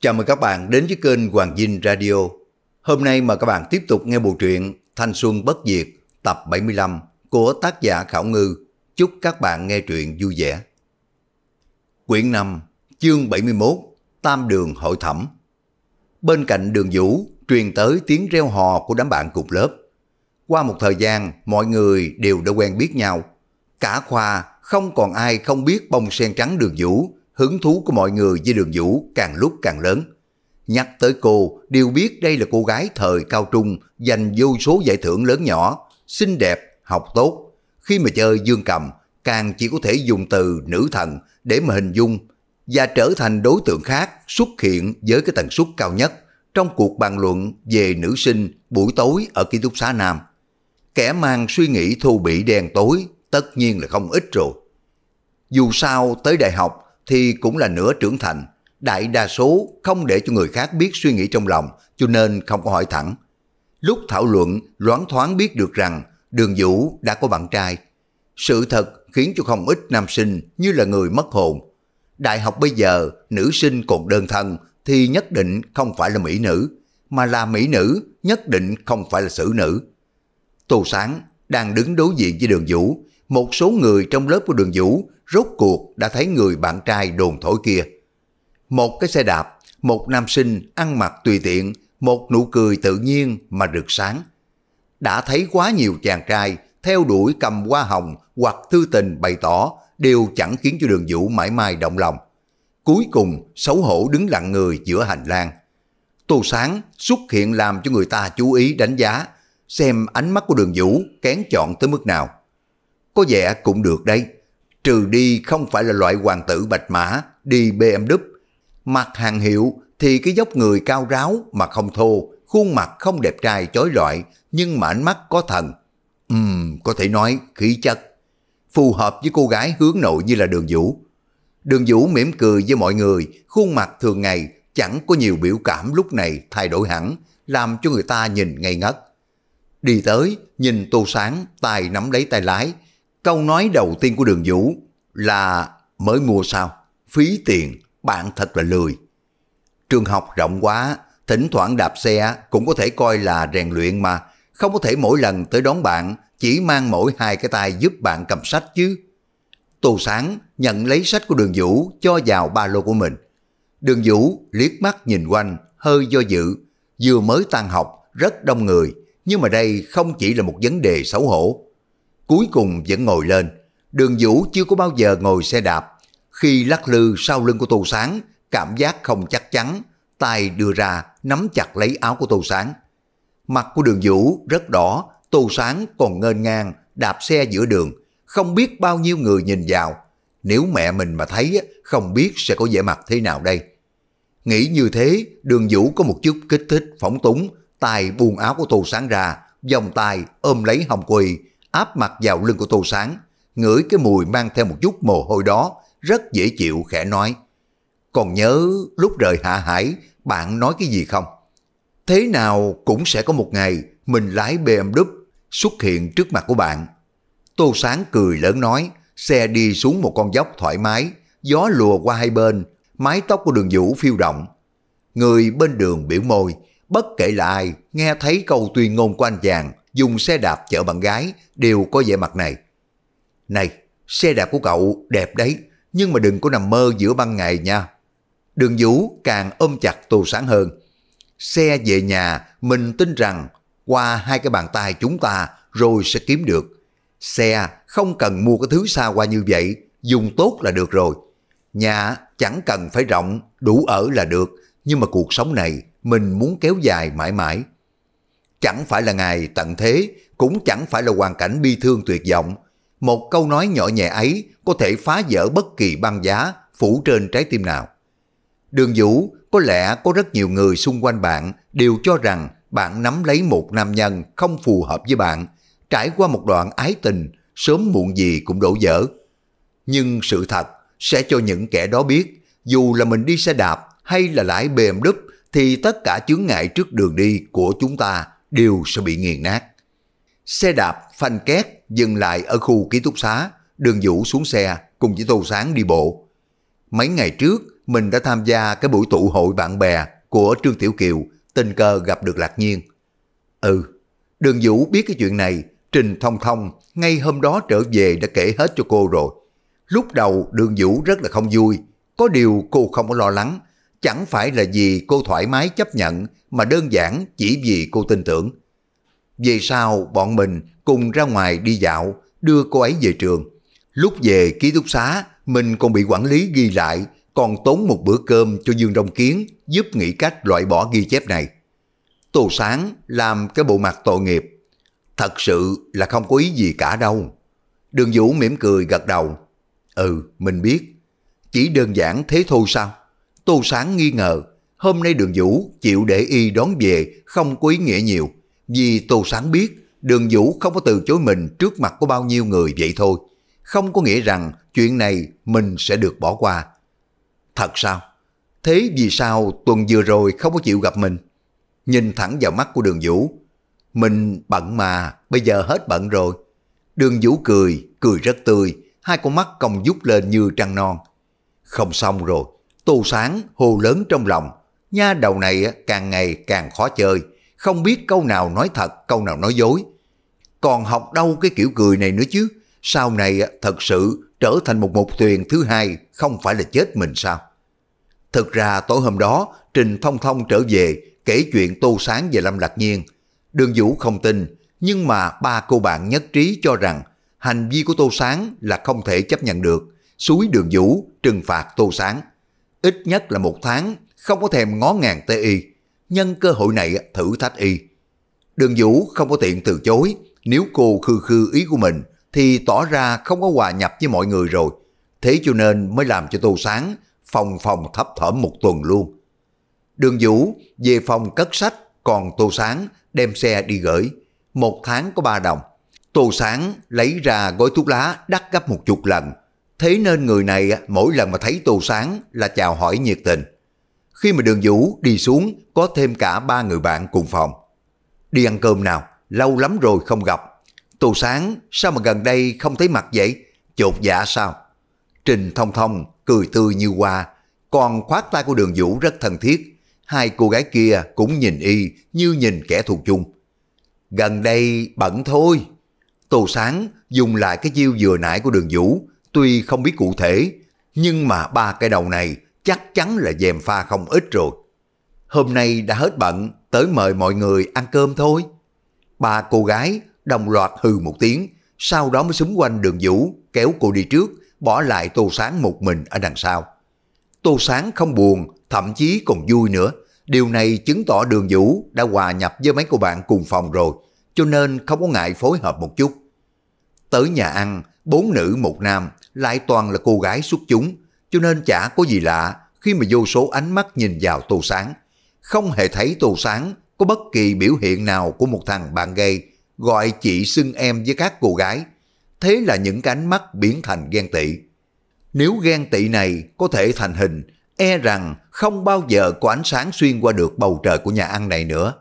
Chào mừng các bạn đến với kênh Hoàng Dinh Radio. Hôm nay mà các bạn tiếp tục nghe bộ truyện Thanh Xuân Bất Diệt tập 75 của tác giả Khảo Ngư. Chúc các bạn nghe truyện vui vẻ. Quyển 5, chương 71, Tam Đường Hội Thẩm. Bên cạnh đường vũ, truyền tới tiếng reo hò của đám bạn cùng lớp. Qua một thời gian, mọi người đều đã quen biết nhau. Cả khoa không còn ai không biết bông sen trắng đường vũ hứng thú của mọi người với đường vũ càng lúc càng lớn. Nhắc tới cô, đều biết đây là cô gái thời cao trung, giành vô số giải thưởng lớn nhỏ, xinh đẹp, học tốt. Khi mà chơi dương cầm, càng chỉ có thể dùng từ nữ thần để mà hình dung và trở thành đối tượng khác xuất hiện với cái tần suất cao nhất trong cuộc bàn luận về nữ sinh buổi tối ở ký túc xá Nam. Kẻ mang suy nghĩ thu bị đen tối tất nhiên là không ít rồi. Dù sao tới đại học thì cũng là nửa trưởng thành, đại đa số không để cho người khác biết suy nghĩ trong lòng, cho nên không có hỏi thẳng. Lúc thảo luận, loáng thoáng biết được rằng Đường Vũ đã có bạn trai. Sự thật khiến cho không ít nam sinh như là người mất hồn. Đại học bây giờ, nữ sinh còn đơn thân thì nhất định không phải là mỹ nữ, mà là mỹ nữ nhất định không phải là xử nữ. Tô Sáng đang đứng đối diện với Đường Vũ, một số người trong lớp của Đường Vũ rốt cuộc đã thấy người bạn trai đồn thổi kia. Một cái xe đạp, một nam sinh ăn mặc tùy tiện, một nụ cười tự nhiên mà rực sáng. Đã thấy quá nhiều chàng trai theo đuổi cầm hoa hồng hoặc thư tình bày tỏ đều chẳng khiến cho đường vũ mãi mãi động lòng. Cuối cùng xấu hổ đứng lặng người giữa hành lang. Tô Sáng xuất hiện làm cho người ta chú ý đánh giá, xem ánh mắt của đường vũ kén chọn tới mức nào. Có vẻ cũng được đấy trừ đi không phải là loại hoàng tử bạch mã, đi BMW. Mặt hàng hiệu thì cái dốc người cao ráo mà không thô, khuôn mặt không đẹp trai chói lọi, nhưng mà ánh mắt có thần. Ừm, có thể nói khí chất. Phù hợp với cô gái hướng nội như là đường vũ. Đường vũ mỉm cười với mọi người, khuôn mặt thường ngày chẳng có nhiều biểu cảm lúc này thay đổi hẳn, làm cho người ta nhìn ngây ngất. Đi tới, nhìn tô sáng, tay nắm lấy tay lái. Câu nói đầu tiên của đường vũ là mới mua sao? Phí tiền, bạn thật là lười. Trường học rộng quá, thỉnh thoảng đạp xe cũng có thể coi là rèn luyện mà. Không có thể mỗi lần tới đón bạn, chỉ mang mỗi hai cái tay giúp bạn cầm sách chứ. Tô Sáng nhận lấy sách của đường Vũ cho vào ba lô của mình. Đường Vũ liếc mắt nhìn quanh, hơi do dự. Vừa mới tan học, rất đông người, nhưng mà đây không chỉ là một vấn đề xấu hổ. Cuối cùng vẫn ngồi lên, Đường Vũ chưa có bao giờ ngồi xe đạp. Khi lắc lư sau lưng của Tô Sáng, cảm giác không chắc chắn, tay đưa ra nắm chặt lấy áo của Tô Sáng. Mặt của đường Vũ rất đỏ, Tô Sáng còn ngên ngang, đạp xe giữa đường, không biết bao nhiêu người nhìn vào. Nếu mẹ mình mà thấy, không biết sẽ có vẻ mặt thế nào đây. Nghĩ như thế, đường Vũ có một chút kích thích, phóng túng, tay buông áo của Tô Sáng ra, vòng tay ôm lấy hồng quỳ, áp mặt vào lưng của Tô Sáng, ngửi cái mùi mang theo một chút mồ hôi đó, rất dễ chịu khẽ nói. Còn nhớ lúc rời Hạ Hải, bạn nói cái gì không? Thế nào cũng sẽ có một ngày mình lái BMW xuất hiện trước mặt của bạn. Tô Sáng cười lớn nói, xe đi xuống một con dốc thoải mái, gió lùa qua hai bên, mái tóc của đường vũ phiêu động. Người bên đường biểu môi, bất kể là ai, nghe thấy câu tuyên ngôn của anh chàng, dùng xe đạp chở bạn gái, đều có vẻ mặt này. Này, xe đạp của cậu đẹp đấy, nhưng mà đừng có nằm mơ giữa ban ngày nha. Đường Vũ càng ôm chặt tù Sáng hơn. Xe về nhà, mình tin rằng qua hai cái bàn tay chúng ta rồi sẽ kiếm được. Xe không cần mua cái thứ xa qua như vậy, dùng tốt là được rồi. Nhà chẳng cần phải rộng, đủ ở là được, nhưng mà cuộc sống này mình muốn kéo dài mãi mãi. Chẳng phải là ngày tận thế, cũng chẳng phải là hoàn cảnh bi thương tuyệt vọng, một câu nói nhỏ nhẹ ấy có thể phá vỡ bất kỳ băng giá phủ trên trái tim nào. Đường Vũ, có lẽ có rất nhiều người xung quanh bạn đều cho rằng bạn nắm lấy một nam nhân không phù hợp với bạn, trải qua một đoạn ái tình, sớm muộn gì cũng đổ vỡ. Nhưng sự thật sẽ cho những kẻ đó biết, dù là mình đi xe đạp hay là lãi lái BMW thì tất cả chướng ngại trước đường đi của chúng ta đều sẽ bị nghiền nát. Xe đạp phanh két dừng lại ở khu ký túc xá, đường vũ xuống xe cùng với Tô Sáng đi bộ. Mấy ngày trước, mình đã tham gia cái buổi tụ hội bạn bè của Trương Tiểu Kiều, tình cờ gặp được Lạc Nhiên. Ừ, đường vũ biết cái chuyện này, Trình Thông Thông ngay hôm đó trở về đã kể hết cho cô rồi. Lúc đầu đường vũ rất là không vui, có điều cô không có lo lắng, chẳng phải là gì cô thoải mái chấp nhận mà đơn giản chỉ vì cô tin tưởng. Về sau bọn mình cùng ra ngoài đi dạo, đưa cô ấy về trường. Lúc về ký túc xá, mình còn bị quản lý ghi lại, còn tốn một bữa cơm cho Dương Đông Kiến giúp nghĩ cách loại bỏ ghi chép này. Tô Sáng làm cái bộ mặt tội nghiệp. Thật sự là không có ý gì cả đâu. Đường Vũ mỉm cười gật đầu. Ừ, mình biết. Chỉ đơn giản thế thôi sao? Tô Sáng nghi ngờ, hôm nay đường Vũ chịu để y đón về không có ý nghĩa nhiều. Vì Tô Sáng biết Đường Vũ không có từ chối mình trước mặt của bao nhiêu người vậy thôi. Không có nghĩa rằng chuyện này mình sẽ được bỏ qua. Thật sao? Thế vì sao tuần vừa rồi không có chịu gặp mình? Nhìn thẳng vào mắt của đường Vũ. Mình bận mà, bây giờ hết bận rồi. Đường Vũ cười, cười rất tươi, hai con mắt cong vút lên như trăng non. Không xong rồi, tô sáng, hồ lớn trong lòng. Nha đầu này càng ngày càng khó chơi không biết câu nào nói thật, câu nào nói dối. Còn học đâu cái kiểu cười này nữa chứ, sau này à, thật sự trở thành một mục tuyền thứ hai không phải là chết mình sao? Thực ra tối hôm đó, Trình Thông Thông trở về kể chuyện Tô Sáng về Lâm Lạc Nhiên. Đường Vũ không tin, nhưng mà ba cô bạn nhất trí cho rằng hành vi của Tô Sáng là không thể chấp nhận được. Suối Đường Vũ trừng phạt Tô Sáng. Ít nhất là một tháng, không có thèm ngó ngàng tê y nhân cơ hội này thử thách y. Đường Vũ không có tiện từ chối, nếu cô khư khư ý của mình thì tỏ ra không có hòa nhập với mọi người rồi. Thế cho nên mới làm cho Tô Sáng phòng phòng thấp thỏm một tuần luôn. Đường Vũ về phòng cất sách, còn Tô Sáng đem xe đi gửi. Một tháng có ba đồng. Tô Sáng lấy ra gói thuốc lá đắt gấp một chục lần. Thế nên người này mỗi lần mà thấy Tô Sáng là chào hỏi nhiệt tình khi mà đường vũ đi xuống có thêm cả ba người bạn cùng phòng. Đi ăn cơm nào, lâu lắm rồi không gặp. Tô Sáng, sao mà gần đây không thấy mặt vậy? Chột dạ sao? Trình Thông Thông cười tươi như hoa, còn khoát tay của đường vũ rất thân thiết. Hai cô gái kia cũng nhìn y như nhìn kẻ thù chung. Gần đây bận thôi. Tô Sáng dùng lại cái chiêu vừa nãy của đường vũ, tuy không biết cụ thể, nhưng mà ba cái đầu này chắc chắn là dèm pha không ít rồi. Hôm nay đã hết bận, tới mời mọi người ăn cơm thôi. Ba cô gái đồng loạt hừ một tiếng, sau đó mới súng quanh đường vũ, kéo cô đi trước, bỏ lại Tô Sáng một mình ở đằng sau. Tô Sáng không buồn, thậm chí còn vui nữa. Điều này chứng tỏ đường vũ đã hòa nhập với mấy cô bạn cùng phòng rồi, cho nên không có ngại phối hợp một chút. Tới nhà ăn, bốn nữ một nam, lại toàn là cô gái xuất chúng, cho nên chả có gì lạ khi mà vô số ánh mắt nhìn vào Tô Sáng. Không hề thấy Tô Sáng có bất kỳ biểu hiện nào của một thằng bạn gay gọi chị xưng em với các cô gái. Thế là những cái ánh mắt biến thành ghen tị. Nếu ghen tị này có thể thành hình, e rằng không bao giờ có ánh sáng xuyên qua được bầu trời của nhà ăn này nữa.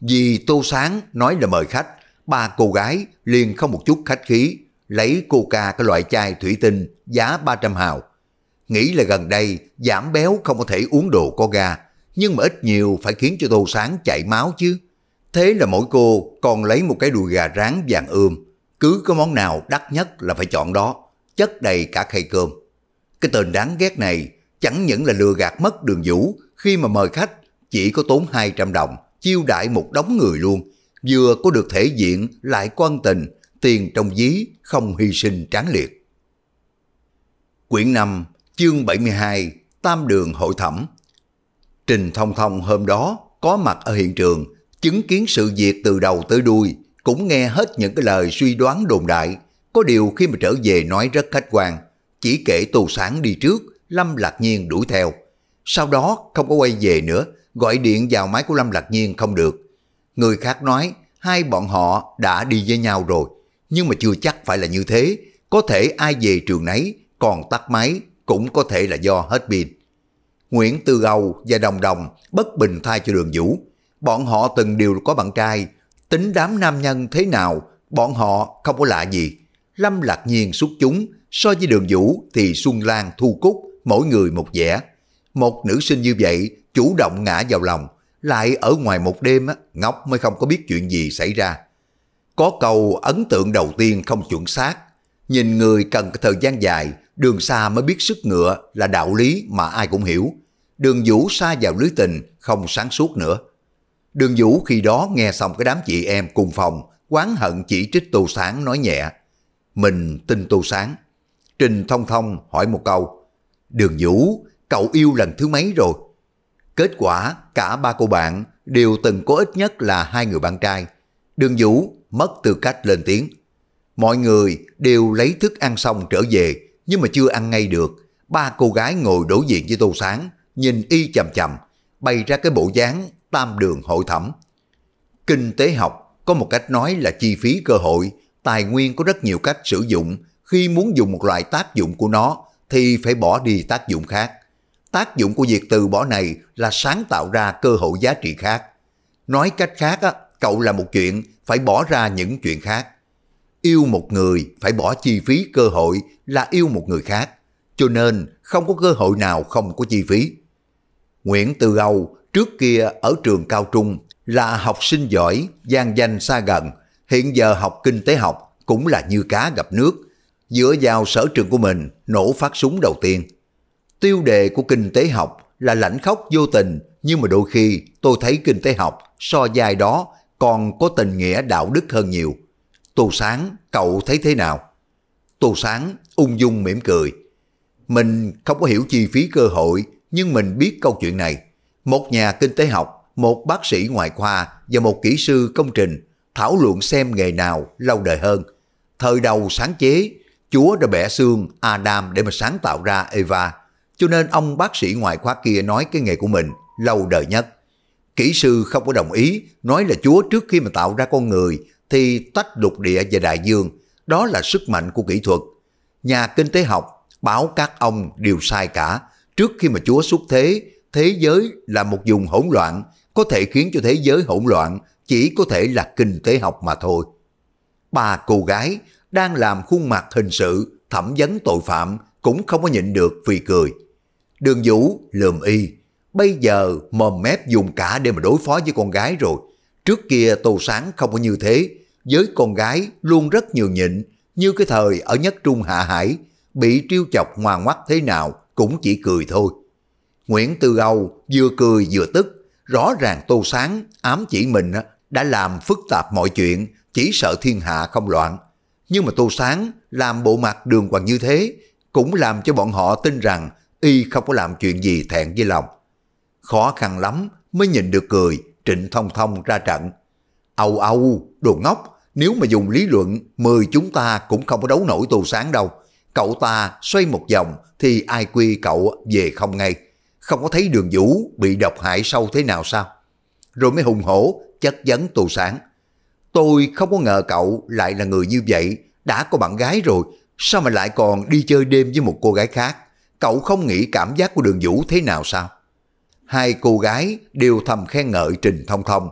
Vì Tô Sáng nói là mời khách, ba cô gái liền không một chút khách khí, lấy coca cái loại chai thủy tinh giá 300 hào, Nghĩ là gần đây giảm béo không có thể uống đồ có gà nhưng mà ít nhiều phải khiến cho Tô Sáng chảy máu chứ. Thế là mỗi cô còn lấy một cái đùi gà rán vàng ươm, cứ có món nào đắt nhất là phải chọn đó, chất đầy cả khay cơm. Cái tên đáng ghét này chẳng những là lừa gạt mất đường vũ khi mà mời khách chỉ có tốn 200 đồng, chiêu đãi một đống người luôn, vừa có được thể diện lại quan tình, tiền trong dí không hy sinh tráng liệt. Quyển 5 Chương 72 Tam đường hội thẩm Trình Thông Thông hôm đó có mặt ở hiện trường, chứng kiến sự việc từ đầu tới đuôi, cũng nghe hết những cái lời suy đoán đồn đại. Có điều khi mà trở về nói rất khách quan, chỉ kể tù Sáng đi trước, Lâm Lạc Nhiên đuổi theo. Sau đó không có quay về nữa, gọi điện vào máy của Lâm Lạc Nhiên không được. Người khác nói hai bọn họ đã đi với nhau rồi, nhưng mà chưa chắc phải là như thế. Có thể ai về trường nấy còn tắt máy cũng có thể là do hết pin. Nguyễn Tư Âu và Đồng Đồng bất bình thay cho Đường Vũ. Bọn họ từng đều có bạn trai, tính đám nam nhân thế nào, bọn họ không có lạ gì. Lâm lạc nhiên xuất chúng, so với Đường Vũ thì Xuân Lan thu cúc, mỗi người một vẻ. Một nữ sinh như vậy chủ động ngã vào lòng, lại ở ngoài một đêm ngốc mới không có biết chuyện gì xảy ra. Có câu ấn tượng đầu tiên không chuẩn xác, nhìn người cần thời gian dài Đường xa mới biết sức ngựa là đạo lý mà ai cũng hiểu. Đường Vũ xa vào lưới tình, không sáng suốt nữa. Đường Vũ khi đó nghe xong cái đám chị em cùng phòng, quán hận chỉ trích Tô Sáng nói nhẹ. Mình tin Tô Sáng. Trình Thông Thông hỏi một câu. Đường Vũ, cậu yêu lần thứ mấy rồi? Kết quả, cả ba cô bạn đều từng có ít nhất là hai người bạn trai. Đường Vũ mất tư cách lên tiếng. Mọi người đều lấy thức ăn xong trở về, nhưng mà chưa ăn ngay được. Ba cô gái ngồi đối diện với Tô Sáng, nhìn y chầm chầm, bày ra cái bộ dáng tam đường hội thẩm. Kinh tế học có một cách nói là chi phí cơ hội, tài nguyên có rất nhiều cách sử dụng, khi muốn dùng một loại tác dụng của nó thì phải bỏ đi tác dụng khác. Tác dụng của việc từ bỏ này là sáng tạo ra cơ hội giá trị khác. Nói cách khác, cậu là một chuyện, phải bỏ ra những chuyện khác. Yêu một người phải bỏ chi phí cơ hội là yêu một người khác, cho nên không có cơ hội nào không có chi phí. Nguyễn Từ Âu trước kia ở trường cao trung là học sinh giỏi, gian danh xa gần, hiện giờ học kinh tế học cũng là như cá gặp nước, dựa vào sở trường của mình nổ phát súng đầu tiên. Tiêu đề của kinh tế học là lãnh khóc vô tình, nhưng mà đôi khi tôi thấy kinh tế học so dài đó còn có tình nghĩa đạo đức hơn nhiều. Tô Sáng, cậu thấy thế nào? Tô Sáng ung dung mỉm cười. Mình không có hiểu chi phí cơ hội, nhưng mình biết câu chuyện này. Một nhà kinh tế học, một bác sĩ ngoại khoa và một kỹ sư công trình thảo luận xem nghề nào lâu đời hơn. Thời đầu sáng chế, Chúa đã bẻ xương Adam để mà sáng tạo ra Eva. Cho nên ông bác sĩ ngoại khoa kia nói cái nghề của mình lâu đời nhất. Kỹ sư không có đồng ý, nói là Chúa trước khi mà tạo ra con người thì tách lục địa và đại dương, đó là sức mạnh của kỹ thuật. Nhà kinh tế học báo các ông đều sai cả. Trước khi mà Chúa xuất thế, thế giới là một vùng hỗn loạn, có thể khiến cho thế giới hỗn loạn chỉ có thể là kinh tế học mà thôi. Ba cô gái đang làm khuôn mặt hình sự, thẩm vấn tội phạm cũng không có nhịn được vì cười. Đường Vũ lườm y, bây giờ mồm mép dùng cả để mà đối phó với con gái rồi. Trước kia Tô Sáng không có như thế, với con gái luôn rất nhiều nhịn, như cái thời ở nhất trung hạ hải, bị trêu chọc ngoan ngoắt thế nào cũng chỉ cười thôi. Nguyễn Tư Âu vừa cười vừa tức, rõ ràng Tô Sáng ám chỉ mình đã làm phức tạp mọi chuyện, chỉ sợ thiên hạ không loạn. Nhưng mà Tô Sáng làm bộ mặt đường hoàng như thế, cũng làm cho bọn họ tin rằng y không có làm chuyện gì thẹn với lòng. Khó khăn lắm mới nhìn được cười Trịnh Thông Thông ra trận. Âu Âu, đồ ngốc, nếu mà dùng lý luận, mười chúng ta cũng không có đấu nổi tù Sáng đâu. Cậu ta xoay một vòng thì ai quy cậu về không ngay. Không có thấy đường vũ bị độc hại sâu thế nào sao? Rồi mới hùng hổ chất vấn tù Sáng. Tôi không có ngờ cậu lại là người như vậy, đã có bạn gái rồi, sao mà lại còn đi chơi đêm với một cô gái khác? Cậu không nghĩ cảm giác của đường vũ thế nào sao? Hai cô gái đều thầm khen ngợi Trình Thông Thông.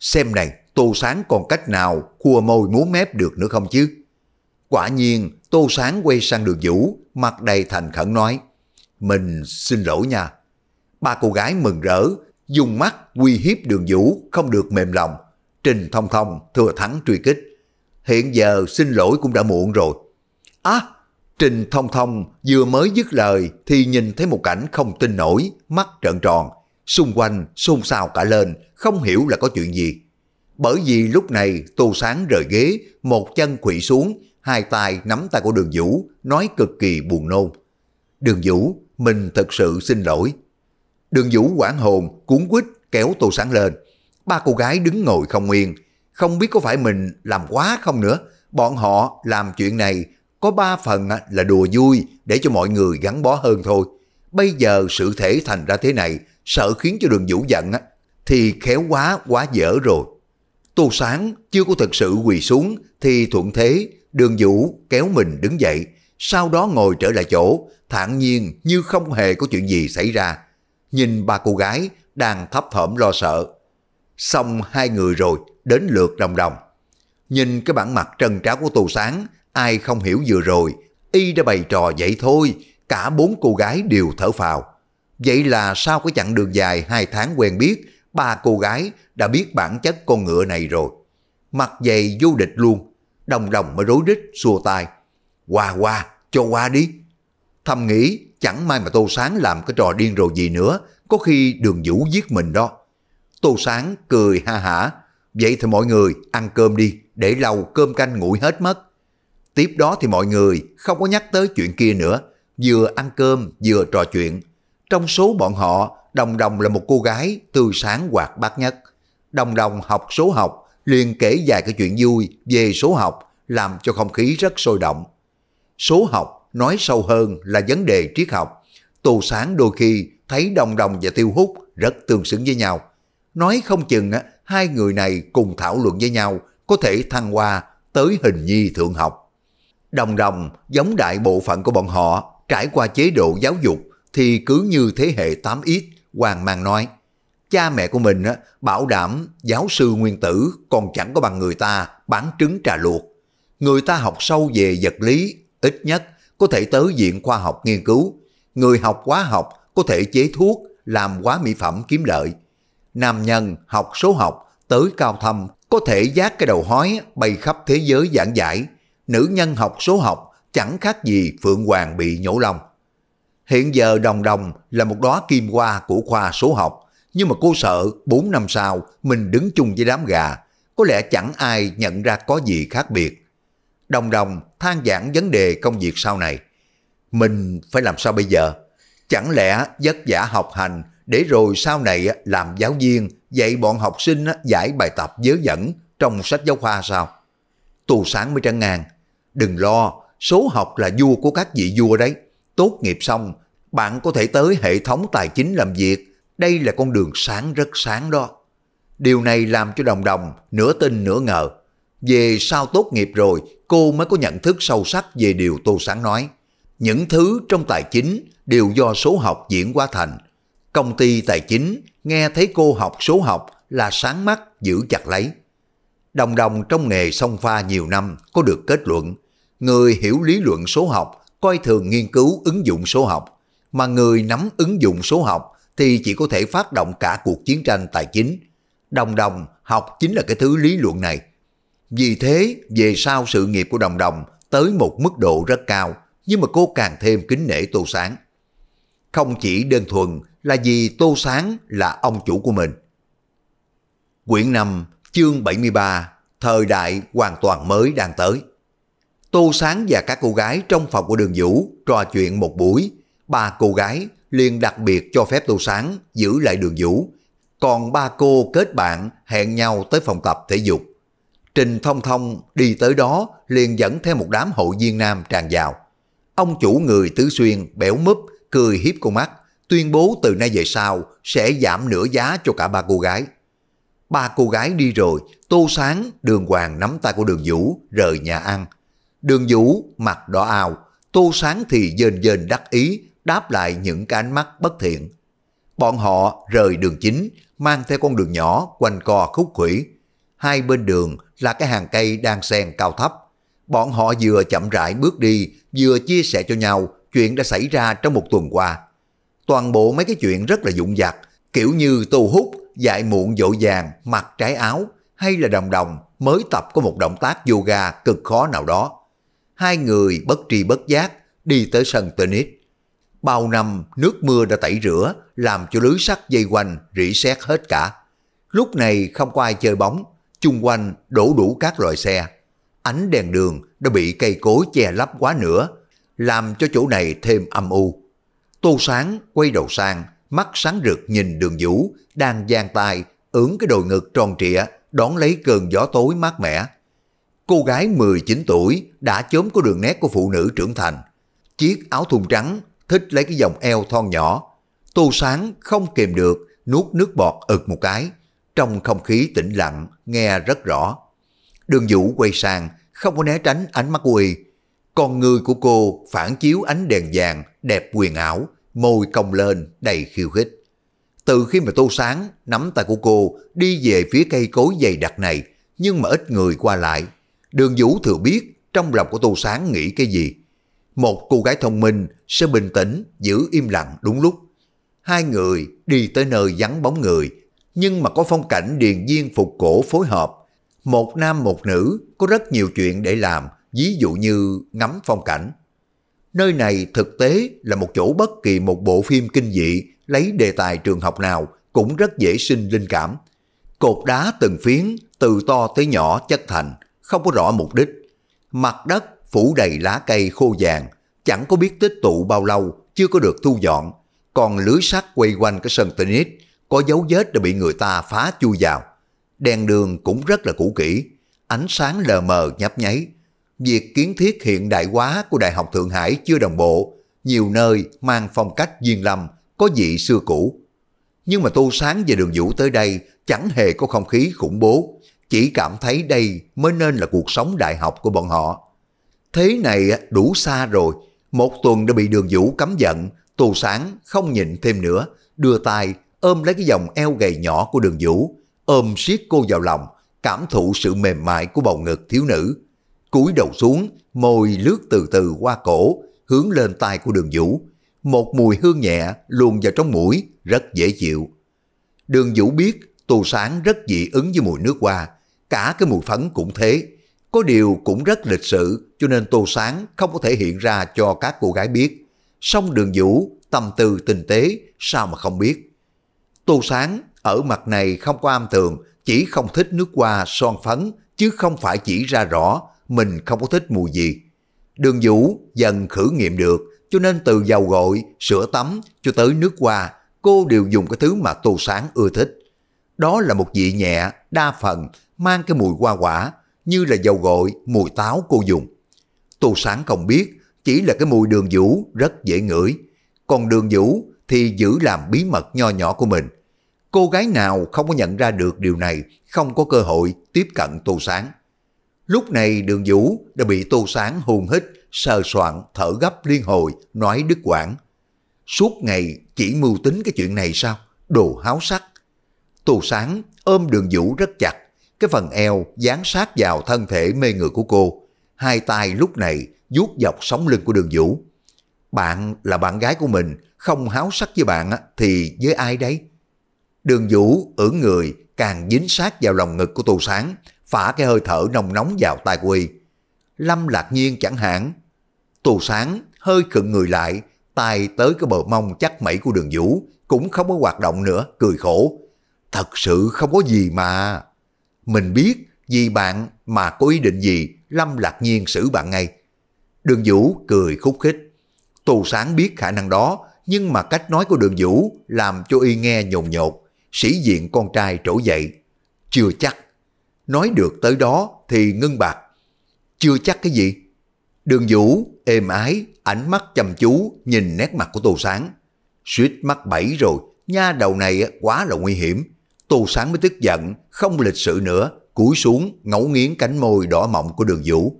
Xem này, Tô Sáng còn cách nào khua môi múa mép được nữa không chứ? Quả nhiên, Tô Sáng quay sang đường Vũ, mặt đầy thành khẩn nói, Mình xin lỗi nha. Ba cô gái mừng rỡ, dùng mắt uy hiếp đường Vũ không được mềm lòng. Trình Thông Thông thừa thắng truy kích. Hiện giờ xin lỗi cũng đã muộn rồi. Á, à, Trình Thông Thông vừa mới dứt lời thì nhìn thấy một cảnh không tin nổi, mắt trợn tròn. Xung quanh xôn xao cả lên, không hiểu là có chuyện gì. Bởi vì lúc này Tô Sáng rời ghế, một chân quỵ xuống, hai tay nắm tay của đường Vũ, nói cực kỳ buồn nôn. Đường Vũ, mình thật sự xin lỗi. Đường Vũ quản hồn, cuốn quýt kéo Tô Sáng lên. Ba cô gái đứng ngồi không yên, không biết có phải mình làm quá không nữa. Bọn họ làm chuyện này có ba phần là đùa vui để cho mọi người gắn bó hơn thôi. Bây giờ sự thể thành ra thế này, sợ khiến cho đường Vũ giận thì khéo quá quá dở rồi. Tô Sáng chưa có thực sự quỳ xuống thì thuận thế đường vũ kéo mình đứng dậy sau đó ngồi trở lại chỗ thản nhiên như không hề có chuyện gì xảy ra. Nhìn ba cô gái đang thấp thỏm lo sợ. Xong hai người rồi đến lượt đồng đồng. Nhìn cái bản mặt trần tráo của Tô Sáng ai không hiểu vừa rồi y đã bày trò vậy thôi cả bốn cô gái đều thở phào. Vậy là sau cái chặng đường dài hai tháng quen biết ba cô gái đã biết bản chất con ngựa này rồi. Mặt dày vô địch luôn, đồng đồng mới rối rít xua tay. Qua qua, cho qua đi. Thầm nghĩ chẳng may mà Tô Sáng làm cái trò điên rồi gì nữa, có khi đường vũ giết mình đó. Tô Sáng cười ha hả, vậy thì mọi người ăn cơm đi, để lâu cơm canh nguội hết mất. Tiếp đó thì mọi người không có nhắc tới chuyện kia nữa, vừa ăn cơm vừa trò chuyện trong số bọn họ, Đồng Đồng là một cô gái tươi sáng hoạt bát nhất. Đồng Đồng học số học, liền kể dài cái chuyện vui về số học, làm cho không khí rất sôi động. Số học nói sâu hơn là vấn đề triết học. tù Sáng đôi khi thấy Đồng Đồng và Tiêu Hút rất tương xứng với nhau. Nói không chừng hai người này cùng thảo luận với nhau có thể thăng hoa tới hình nhi thượng học. Đồng Đồng giống đại bộ phận của bọn họ trải qua chế độ giáo dục thì cứ như thế hệ 8X, Hoàng Mang nói. Cha mẹ của mình bảo đảm giáo sư nguyên tử còn chẳng có bằng người ta bán trứng trà luộc. Người ta học sâu về vật lý, ít nhất có thể tới diện khoa học nghiên cứu. Người học hóa học có thể chế thuốc, làm quá mỹ phẩm kiếm lợi. Nam nhân học số học tới cao thâm có thể giác cái đầu hói bay khắp thế giới giảng giải. Nữ nhân học số học chẳng khác gì Phượng Hoàng bị nhổ lòng. Hiện giờ đồng đồng là một đóa kim hoa của khoa số học, nhưng mà cô sợ 4 năm sau mình đứng chung với đám gà, có lẽ chẳng ai nhận ra có gì khác biệt. Đồng đồng than giảng vấn đề công việc sau này. Mình phải làm sao bây giờ? Chẳng lẽ vất giả học hành để rồi sau này làm giáo viên dạy bọn học sinh giải bài tập dớ dẫn trong sách giáo khoa sao? Tù sáng mới trăng ngàn. Đừng lo, số học là vua của các vị vua đấy Tốt nghiệp xong, bạn có thể tới hệ thống tài chính làm việc. Đây là con đường sáng rất sáng đó. Điều này làm cho Đồng Đồng nửa tin nửa ngờ. Về sau tốt nghiệp rồi, cô mới có nhận thức sâu sắc về điều Tô Sáng nói. Những thứ trong tài chính đều do số học diễn qua thành. Công ty tài chính nghe thấy cô học số học là sáng mắt giữ chặt lấy. Đồng đồng trong nghề song pha nhiều năm có được kết luận, người hiểu lý luận số học coi thường nghiên cứu ứng dụng số học, mà người nắm ứng dụng số học thì chỉ có thể phát động cả cuộc chiến tranh tài chính. Đồng đồng học chính là cái thứ lý luận này. Vì thế, về sau sự nghiệp của đồng đồng tới một mức độ rất cao, nhưng mà cô càng thêm kính nể Tô Sáng. Không chỉ đơn thuần là vì Tô Sáng là ông chủ của mình. Quyển 5, chương 73, thời đại hoàn toàn mới đang tới. Tô Sáng và các cô gái trong phòng của đường Vũ trò chuyện một buổi. Ba cô gái liền đặc biệt cho phép Tô Sáng giữ lại đường Vũ. Còn ba cô kết bạn hẹn nhau tới phòng tập thể dục. Trình Thông Thông đi tới đó liền dẫn theo một đám hội viên nam tràn vào. Ông chủ người Tứ Xuyên béo múp, cười hiếp con mắt, tuyên bố từ nay về sau sẽ giảm nửa giá cho cả ba cô gái. Ba cô gái đi rồi, Tô Sáng, Đường Hoàng nắm tay của Đường Vũ rời nhà ăn. Đường Vũ mặt đỏ ào, Tô Sáng thì dên dên đắc ý, đáp lại những cái ánh mắt bất thiện. Bọn họ rời đường chính, mang theo con đường nhỏ quanh co khúc khủy. Hai bên đường là cái hàng cây đang xen cao thấp. Bọn họ vừa chậm rãi bước đi, vừa chia sẻ cho nhau chuyện đã xảy ra trong một tuần qua. Toàn bộ mấy cái chuyện rất là dụng dặt, kiểu như Tô Hút dại muộn dội vàng, mặc trái áo, hay là đồng đồng mới tập có một động tác yoga cực khó nào đó hai người bất tri bất giác đi tới sân tennis. Bao năm nước mưa đã tẩy rửa, làm cho lưới sắt dây quanh rỉ sét hết cả. Lúc này không có ai chơi bóng, chung quanh đổ đủ các loại xe. Ánh đèn đường đã bị cây cối che lấp quá nữa, làm cho chỗ này thêm âm u. Tô Sáng quay đầu sang, mắt sáng rực nhìn đường vũ, đang giang tay, ưỡn cái đồi ngực tròn trịa, đón lấy cơn gió tối mát mẻ cô gái 19 tuổi đã chớm có đường nét của phụ nữ trưởng thành. Chiếc áo thun trắng thích lấy cái vòng eo thon nhỏ. Tô Sáng không kìm được, nuốt nước bọt ực một cái. Trong không khí tĩnh lặng, nghe rất rõ. Đường Vũ quay sang, không có né tránh ánh mắt của y. Con người của cô phản chiếu ánh đèn vàng, đẹp quyền ảo, môi cong lên, đầy khiêu khích. Từ khi mà Tô Sáng nắm tay của cô đi về phía cây cối dày đặc này, nhưng mà ít người qua lại, Đường Vũ thừa biết trong lòng của Tô Sáng nghĩ cái gì. Một cô gái thông minh sẽ bình tĩnh, giữ im lặng đúng lúc. Hai người đi tới nơi vắng bóng người, nhưng mà có phong cảnh điền viên phục cổ phối hợp. Một nam một nữ có rất nhiều chuyện để làm, ví dụ như ngắm phong cảnh. Nơi này thực tế là một chỗ bất kỳ một bộ phim kinh dị lấy đề tài trường học nào cũng rất dễ sinh linh cảm. Cột đá từng phiến, từ to tới nhỏ chất thành, không có rõ mục đích. Mặt đất phủ đầy lá cây khô vàng, chẳng có biết tích tụ bao lâu, chưa có được thu dọn. Còn lưới sắt quay quanh cái sân tennis, có dấu vết đã bị người ta phá chui vào. Đèn đường cũng rất là cũ kỹ, ánh sáng lờ mờ nhấp nháy. Việc kiến thiết hiện đại hóa của Đại học Thượng Hải chưa đồng bộ, nhiều nơi mang phong cách duyên lâm, có vị xưa cũ. Nhưng mà Tô Sáng về Đường Vũ tới đây chẳng hề có không khí khủng bố, chỉ cảm thấy đây mới nên là cuộc sống đại học của bọn họ. Thế này đủ xa rồi, một tuần đã bị đường vũ cấm giận, tù sáng không nhịn thêm nữa, đưa tay ôm lấy cái vòng eo gầy nhỏ của đường vũ, ôm siết cô vào lòng, cảm thụ sự mềm mại của bầu ngực thiếu nữ. cúi đầu xuống, môi lướt từ từ qua cổ, hướng lên tay của đường vũ. Một mùi hương nhẹ luồn vào trong mũi, rất dễ chịu. Đường vũ biết tù sáng rất dị ứng với mùi nước hoa, cả cái mùi phấn cũng thế. Có điều cũng rất lịch sự cho nên Tô Sáng không có thể hiện ra cho các cô gái biết. Song đường vũ, tâm tư tinh tế, sao mà không biết. Tô Sáng ở mặt này không có am tường, chỉ không thích nước hoa son phấn chứ không phải chỉ ra rõ mình không có thích mùi gì. Đường vũ dần khử nghiệm được cho nên từ dầu gội, sữa tắm cho tới nước hoa cô đều dùng cái thứ mà Tô Sáng ưa thích đó là một vị nhẹ, đa phần, mang cái mùi hoa quả, như là dầu gội, mùi táo cô dùng. Tô Sáng không biết, chỉ là cái mùi đường vũ rất dễ ngửi. Còn đường vũ thì giữ làm bí mật nho nhỏ của mình. Cô gái nào không có nhận ra được điều này, không có cơ hội tiếp cận Tô Sáng. Lúc này đường vũ đã bị Tô Sáng hùng hít, sờ soạn, thở gấp liên hồi, nói đứt quảng. Suốt ngày chỉ mưu tính cái chuyện này sao? Đồ háo sắc. Tô Sáng ôm đường vũ rất chặt, cái phần eo dán sát vào thân thể mê người của cô. Hai tay lúc này vuốt dọc sóng lưng của đường vũ. Bạn là bạn gái của mình, không háo sắc với bạn thì với ai đấy? Đường vũ ở người càng dính sát vào lòng ngực của Tô Sáng, phả cái hơi thở nồng nóng vào tai của y. Lâm lạc nhiên chẳng hạn. Tô Sáng hơi khựng người lại, tay tới cái bờ mông chắc mẩy của đường vũ, cũng không có hoạt động nữa, cười khổ. Thật sự không có gì mà. Mình biết vì bạn mà có ý định gì, Lâm lạc nhiên xử bạn ngay. Đường Vũ cười khúc khích. Tù sáng biết khả năng đó, nhưng mà cách nói của đường Vũ làm cho y nghe nhồn nhột. Sĩ diện con trai trỗi dậy. Chưa chắc. Nói được tới đó thì ngưng bạc. Chưa chắc cái gì? Đường Vũ êm ái, ánh mắt chăm chú nhìn nét mặt của tù Sáng. Suýt mắt bẫy rồi, nha đầu này quá là nguy hiểm. Tô Sáng mới tức giận, không lịch sự nữa, cúi xuống ngấu nghiến cánh môi đỏ mọng của đường vũ.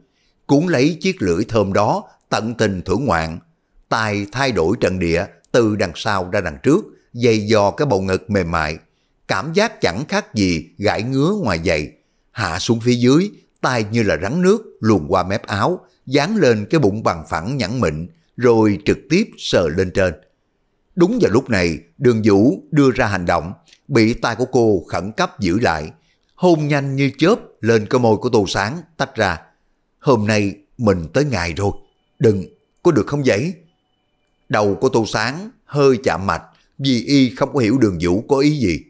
Cuốn lấy chiếc lưỡi thơm đó, tận tình thưởng ngoạn. Tài thay đổi trận địa từ đằng sau ra đằng trước, dày dò cái bầu ngực mềm mại. Cảm giác chẳng khác gì gãi ngứa ngoài giày. Hạ xuống phía dưới, tay như là rắn nước luồn qua mép áo, dán lên cái bụng bằng phẳng nhẵn mịn, rồi trực tiếp sờ lên trên. Đúng vào lúc này, đường vũ đưa ra hành động, bị tay của cô khẩn cấp giữ lại, hôn nhanh như chớp lên cơ môi của Tô Sáng tách ra. Hôm nay mình tới ngày rồi, đừng, có được không vậy? Đầu của Tô Sáng hơi chạm mạch vì y không có hiểu đường vũ có ý gì.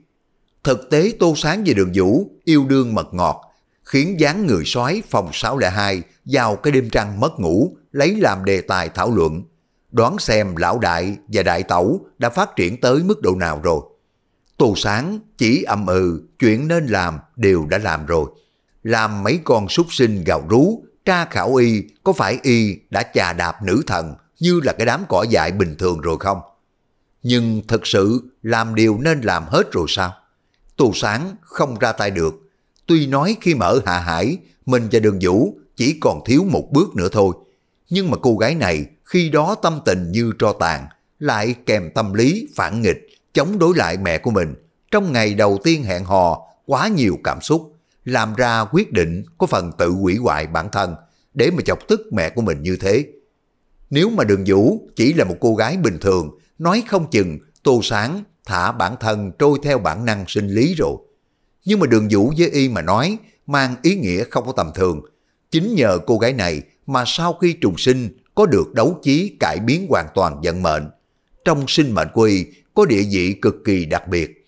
Thực tế Tô Sáng và đường vũ yêu đương mật ngọt, khiến dáng người sói phòng 602 vào cái đêm trăng mất ngủ lấy làm đề tài thảo luận. Đoán xem lão đại và đại tẩu đã phát triển tới mức độ nào rồi. Tô Sáng chỉ ậm ừ, chuyện nên làm đều đã làm rồi. Làm mấy con súc sinh gào rú, tra khảo y có phải y đã chà đạp nữ thần như là cái đám cỏ dại bình thường rồi không? Nhưng thật sự làm điều nên làm hết rồi sao? Tô Sáng không ra tay được. Tuy nói khi mở Hạ Hải, mình và Đường Vũ chỉ còn thiếu một bước nữa thôi. Nhưng mà cô gái này khi đó tâm tình như tro tàn, lại kèm tâm lý phản nghịch chống đối lại mẹ của mình, trong ngày đầu tiên hẹn hò, quá nhiều cảm xúc, làm ra quyết định có phần tự hủy hoại bản thân, để mà chọc tức mẹ của mình như thế. Nếu mà Đường Vũ chỉ là một cô gái bình thường, nói không chừng Tô Sáng thả bản thân trôi theo bản năng sinh lý rồi. Nhưng mà Đường Vũ với y mà nói mang ý nghĩa không có tầm thường. Chính nhờ cô gái này mà sau khi trùng sinh có được đấu chí cải biến hoàn toàn vận mệnh. Trong sinh mệnh của y có địa vị cực kỳ đặc biệt.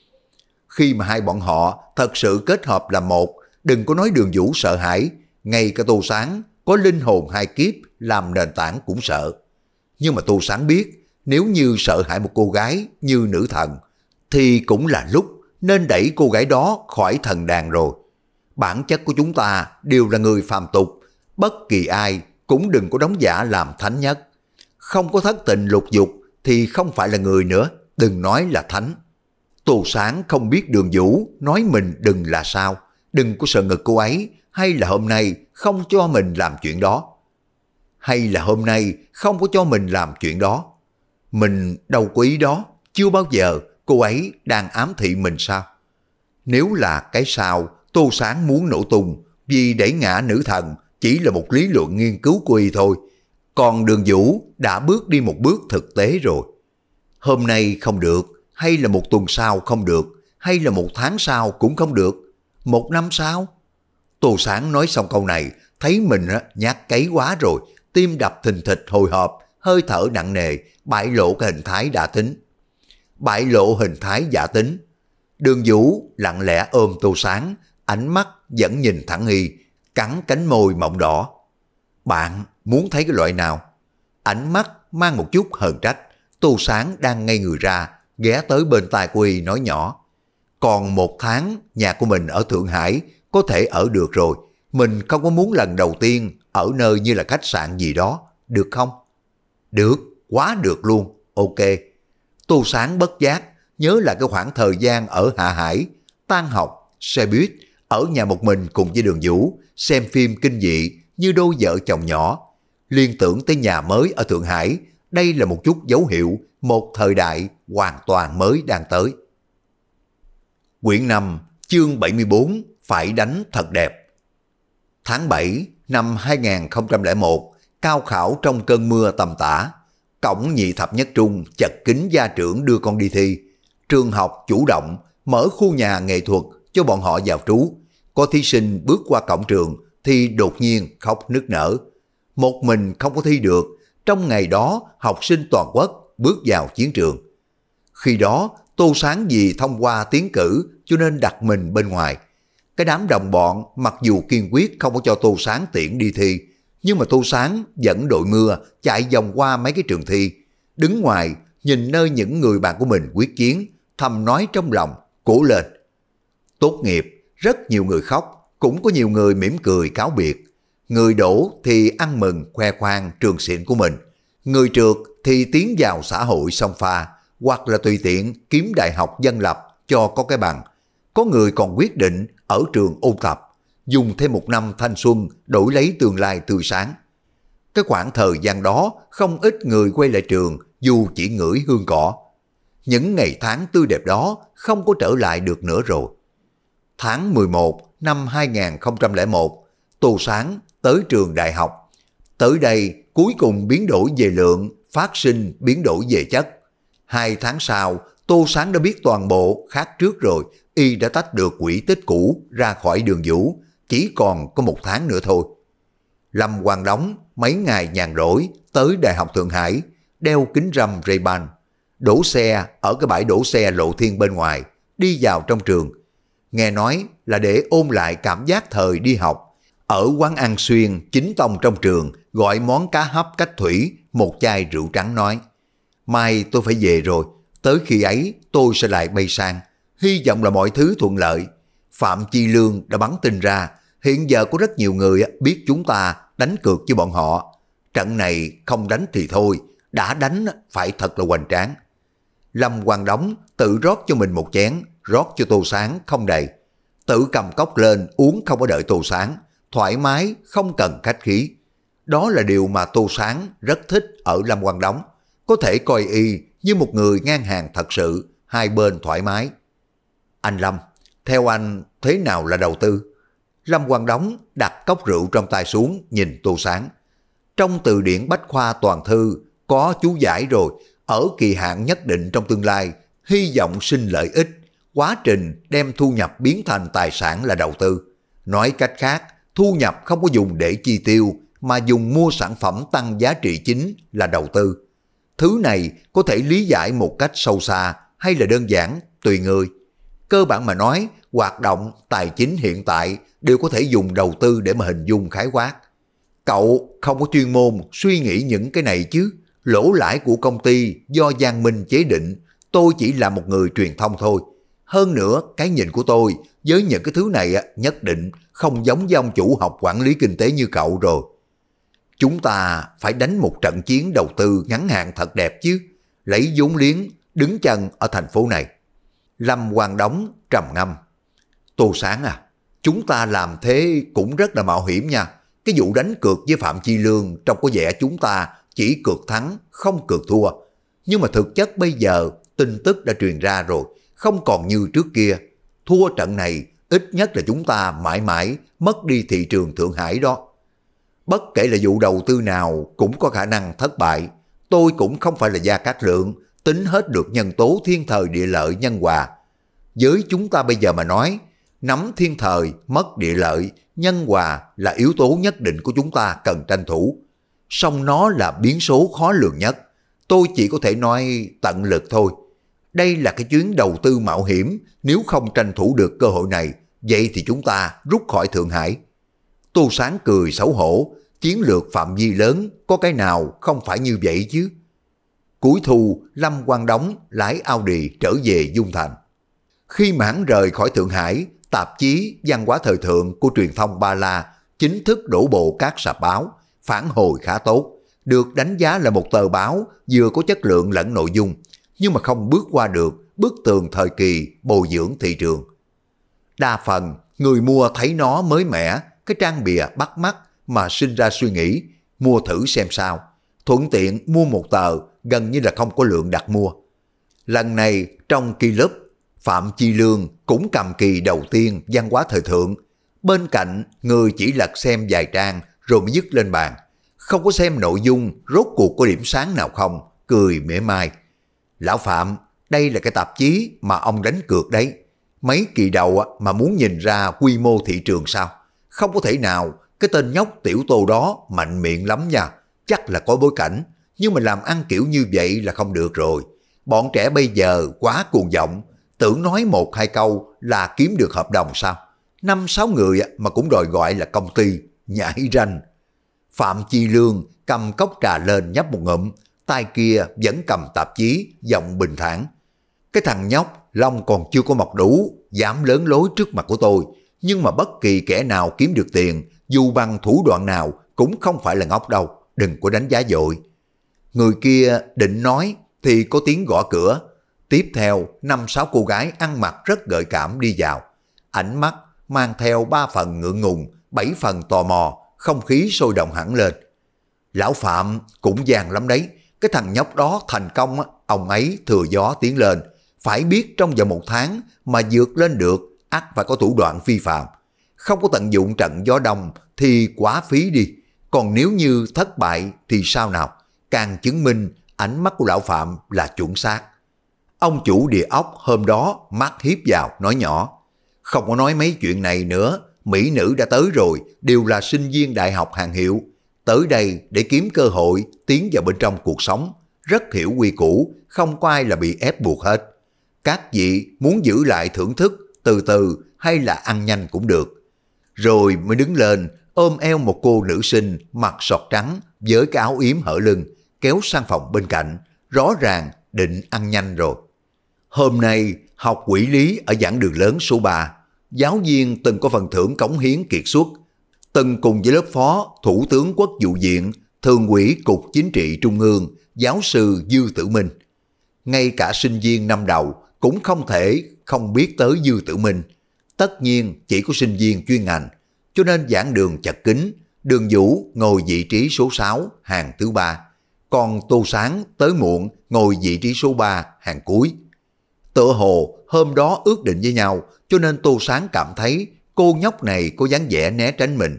Khi mà hai bọn họ thật sự kết hợp là một, đừng có nói đường vũ sợ hãi, ngay cả Tô Sáng có linh hồn hai kiếp làm nền tảng cũng sợ. Nhưng mà Tô Sáng biết, nếu như sợ hãi một cô gái như nữ thần, thì cũng là lúc nên đẩy cô gái đó khỏi thần đàn rồi. Bản chất của chúng ta đều là người phàm tục, bất kỳ ai cũng đừng có đóng giả làm thánh nhất. Không có thất tình lục dục thì không phải là người nữa đừng nói là thánh. Tô Sáng không biết đường vũ, nói mình đừng là sao, đừng có sợ ngực cô ấy, hay là hôm nay không cho mình làm chuyện đó. Hay là hôm nay không có cho mình làm chuyện đó. Mình đâu có ý đó, chưa bao giờ cô ấy đang ám thị mình sao? Nếu là cái sao Tô Sáng muốn nổ tung vì đẩy ngã nữ thần chỉ là một lý luận nghiên cứu của y thôi. Còn đường vũ đã bước đi một bước thực tế rồi hôm nay không được, hay là một tuần sau không được, hay là một tháng sau cũng không được, một năm sau. Tô Sáng nói xong câu này, thấy mình nhát cấy quá rồi, tim đập thình thịch hồi hộp, hơi thở nặng nề, bại lộ cái hình thái đã tính. Bại lộ hình thái giả tính. Đường Vũ lặng lẽ ôm Tô Sáng, ánh mắt vẫn nhìn thẳng y, cắn cánh môi mọng đỏ. Bạn muốn thấy cái loại nào? Ánh mắt mang một chút hờn trách, Tô Sáng đang ngây người ra, ghé tới bên tai của y nói nhỏ. Còn một tháng, nhà của mình ở Thượng Hải có thể ở được rồi. Mình không có muốn lần đầu tiên ở nơi như là khách sạn gì đó, được không? Được, quá được luôn, ok. Tô Sáng bất giác, nhớ là cái khoảng thời gian ở Hạ Hải, tan học, xe buýt, ở nhà một mình cùng với Đường Vũ, xem phim kinh dị như đôi vợ chồng nhỏ. Liên tưởng tới nhà mới ở Thượng Hải, đây là một chút dấu hiệu một thời đại hoàn toàn mới đang tới. Quyển 5, chương 74, phải đánh thật đẹp. Tháng 7 năm 2001, cao khảo trong cơn mưa tầm tã, cổng nhị thập nhất trung chật kín gia trưởng đưa con đi thi. Trường học chủ động mở khu nhà nghệ thuật cho bọn họ vào trú. Có thí sinh bước qua cổng trường thì đột nhiên khóc nức nở. Một mình không có thi được trong ngày đó, học sinh toàn quốc bước vào chiến trường. Khi đó, Tô Sáng vì thông qua tiến cử cho nên đặt mình bên ngoài. Cái đám đồng bọn mặc dù kiên quyết không có cho Tô Sáng tiện đi thi, nhưng mà Tô Sáng dẫn đội mưa chạy vòng qua mấy cái trường thi, đứng ngoài nhìn nơi những người bạn của mình quyết chiến, thầm nói trong lòng, cổ lên. Tốt nghiệp, rất nhiều người khóc, cũng có nhiều người mỉm cười cáo biệt. Người đổ thì ăn mừng khoe khoang trường xịn của mình. Người trượt thì tiến vào xã hội song pha hoặc là tùy tiện kiếm đại học dân lập cho có cái bằng. Có người còn quyết định ở trường ôn tập, dùng thêm một năm thanh xuân đổi lấy tương lai tươi sáng. Cái khoảng thời gian đó không ít người quay lại trường dù chỉ ngửi hương cỏ. Những ngày tháng tươi đẹp đó không có trở lại được nữa rồi. Tháng 11 năm 2001, Tô Sáng tới trường đại học. Tới đây cuối cùng biến đổi về lượng, phát sinh biến đổi về chất. Hai tháng sau, Tô Sáng đã biết toàn bộ khác trước rồi, y đã tách được quỷ tích cũ ra khỏi đường vũ, chỉ còn có một tháng nữa thôi. Lâm Hoàng Đóng mấy ngày nhàn rỗi tới Đại học Thượng Hải, đeo kính râm Ray-Ban, đổ xe ở cái bãi đổ xe lộ thiên bên ngoài, đi vào trong trường. Nghe nói là để ôn lại cảm giác thời đi học ở quán ăn xuyên, chính tông trong trường, gọi món cá hấp cách thủy, một chai rượu trắng nói. Mai tôi phải về rồi, tới khi ấy tôi sẽ lại bay sang. Hy vọng là mọi thứ thuận lợi. Phạm Chi Lương đã bắn tin ra, hiện giờ có rất nhiều người biết chúng ta đánh cược với bọn họ. Trận này không đánh thì thôi, đã đánh phải thật là hoành tráng. Lâm Hoàng Đóng tự rót cho mình một chén, rót cho Tô Sáng không đầy. Tự cầm cốc lên uống không có đợi Tô Sáng thoải mái, không cần khách khí. Đó là điều mà Tô Sáng rất thích ở Lâm Quang Đóng. Có thể coi y như một người ngang hàng thật sự, hai bên thoải mái. Anh Lâm, theo anh thế nào là đầu tư? Lâm Quang Đóng đặt cốc rượu trong tay xuống nhìn Tô Sáng. Trong từ điển Bách Khoa Toàn Thư có chú giải rồi, ở kỳ hạn nhất định trong tương lai, hy vọng sinh lợi ích, quá trình đem thu nhập biến thành tài sản là đầu tư. Nói cách khác, thu nhập không có dùng để chi tiêu mà dùng mua sản phẩm tăng giá trị chính là đầu tư. Thứ này có thể lý giải một cách sâu xa hay là đơn giản, tùy người. Cơ bản mà nói, hoạt động tài chính hiện tại đều có thể dùng đầu tư để mà hình dung khái quát. Cậu không có chuyên môn suy nghĩ những cái này chứ. Lỗ lãi của công ty do Giang Minh chế định, tôi chỉ là một người truyền thông thôi. Hơn nữa, cái nhìn của tôi với những cái thứ này nhất định không giống với ông chủ học quản lý kinh tế như cậu rồi. Chúng ta phải đánh một trận chiến đầu tư ngắn hạn thật đẹp chứ, lấy vốn liếng, đứng chân ở thành phố này. Lâm Hoàng đóng trầm ngâm. Tô Sáng à, chúng ta làm thế cũng rất là mạo hiểm nha. Cái vụ đánh cược với Phạm Chi Lương trong có vẻ chúng ta chỉ cược thắng, không cược thua. Nhưng mà thực chất bây giờ tin tức đã truyền ra rồi, không còn như trước kia thua trận này ít nhất là chúng ta mãi mãi mất đi thị trường Thượng Hải đó. Bất kể là vụ đầu tư nào cũng có khả năng thất bại, tôi cũng không phải là gia cát lượng, tính hết được nhân tố thiên thời địa lợi nhân hòa. Với chúng ta bây giờ mà nói, nắm thiên thời, mất địa lợi, nhân hòa là yếu tố nhất định của chúng ta cần tranh thủ. Song nó là biến số khó lường nhất. Tôi chỉ có thể nói tận lực thôi đây là cái chuyến đầu tư mạo hiểm, nếu không tranh thủ được cơ hội này, vậy thì chúng ta rút khỏi Thượng Hải. Tô Sáng cười xấu hổ, chiến lược phạm vi lớn có cái nào không phải như vậy chứ. Cuối thu, Lâm Quang Đóng lái Audi trở về Dung Thành. Khi mãn rời khỏi Thượng Hải, tạp chí Văn hóa thời thượng của truyền thông Ba La chính thức đổ bộ các sạp báo, phản hồi khá tốt, được đánh giá là một tờ báo vừa có chất lượng lẫn nội dung, nhưng mà không bước qua được bức tường thời kỳ bồi dưỡng thị trường. Đa phần, người mua thấy nó mới mẻ, cái trang bìa bắt mắt mà sinh ra suy nghĩ, mua thử xem sao. Thuận tiện mua một tờ gần như là không có lượng đặt mua. Lần này trong kỳ lớp, Phạm Chi Lương cũng cầm kỳ đầu tiên văn hóa thời thượng. Bên cạnh, người chỉ lật xem vài trang rồi mới dứt lên bàn. Không có xem nội dung rốt cuộc có điểm sáng nào không, cười mỉa mai. Lão Phạm, đây là cái tạp chí mà ông đánh cược đấy. Mấy kỳ đầu mà muốn nhìn ra quy mô thị trường sao? Không có thể nào cái tên nhóc tiểu tô đó mạnh miệng lắm nha. Chắc là có bối cảnh, nhưng mà làm ăn kiểu như vậy là không được rồi. Bọn trẻ bây giờ quá cuồng vọng, tưởng nói một hai câu là kiếm được hợp đồng sao? Năm sáu người mà cũng đòi gọi là công ty, nhảy ranh. Phạm Chi Lương cầm cốc trà lên nhấp một ngụm, tay kia vẫn cầm tạp chí, giọng bình thản. Cái thằng nhóc, Long còn chưa có mọc đủ, dám lớn lối trước mặt của tôi, nhưng mà bất kỳ kẻ nào kiếm được tiền, dù bằng thủ đoạn nào, cũng không phải là ngốc đâu, đừng có đánh giá dội. Người kia định nói thì có tiếng gõ cửa, tiếp theo năm sáu cô gái ăn mặc rất gợi cảm đi vào. Ánh mắt mang theo ba phần ngượng ngùng, bảy phần tò mò, không khí sôi động hẳn lên. Lão Phạm cũng vàng lắm đấy, cái thằng nhóc đó thành công, ông ấy thừa gió tiến lên. Phải biết trong vòng một tháng mà vượt lên được, ắt phải có thủ đoạn phi phạm. Không có tận dụng trận gió đông thì quá phí đi. Còn nếu như thất bại thì sao nào? Càng chứng minh ánh mắt của lão Phạm là chuẩn xác. Ông chủ địa ốc hôm đó mắt hiếp vào nói nhỏ. Không có nói mấy chuyện này nữa, Mỹ nữ đã tới rồi, đều là sinh viên đại học hàng hiệu, tới đây để kiếm cơ hội tiến vào bên trong cuộc sống, rất hiểu quy củ, không có ai là bị ép buộc hết. Các vị muốn giữ lại thưởng thức từ từ hay là ăn nhanh cũng được. Rồi mới đứng lên ôm eo một cô nữ sinh mặc sọt trắng với cái áo yếm hở lưng, kéo sang phòng bên cạnh, rõ ràng định ăn nhanh rồi. Hôm nay học quỷ lý ở giảng đường lớn số 3, giáo viên từng có phần thưởng cống hiến kiệt xuất từng cùng với lớp phó Thủ tướng Quốc vụ viện, Thường ủy Cục Chính trị Trung ương, giáo sư Dư Tử Minh. Ngay cả sinh viên năm đầu cũng không thể không biết tới Dư Tử Minh. Tất nhiên chỉ có sinh viên chuyên ngành, cho nên giảng đường chật kín, đường vũ ngồi vị trí số 6, hàng thứ ba còn Tô Sáng tới muộn ngồi vị trí số 3 hàng cuối. Tựa hồ hôm đó ước định với nhau cho nên Tô Sáng cảm thấy cô nhóc này có dáng vẻ né tránh mình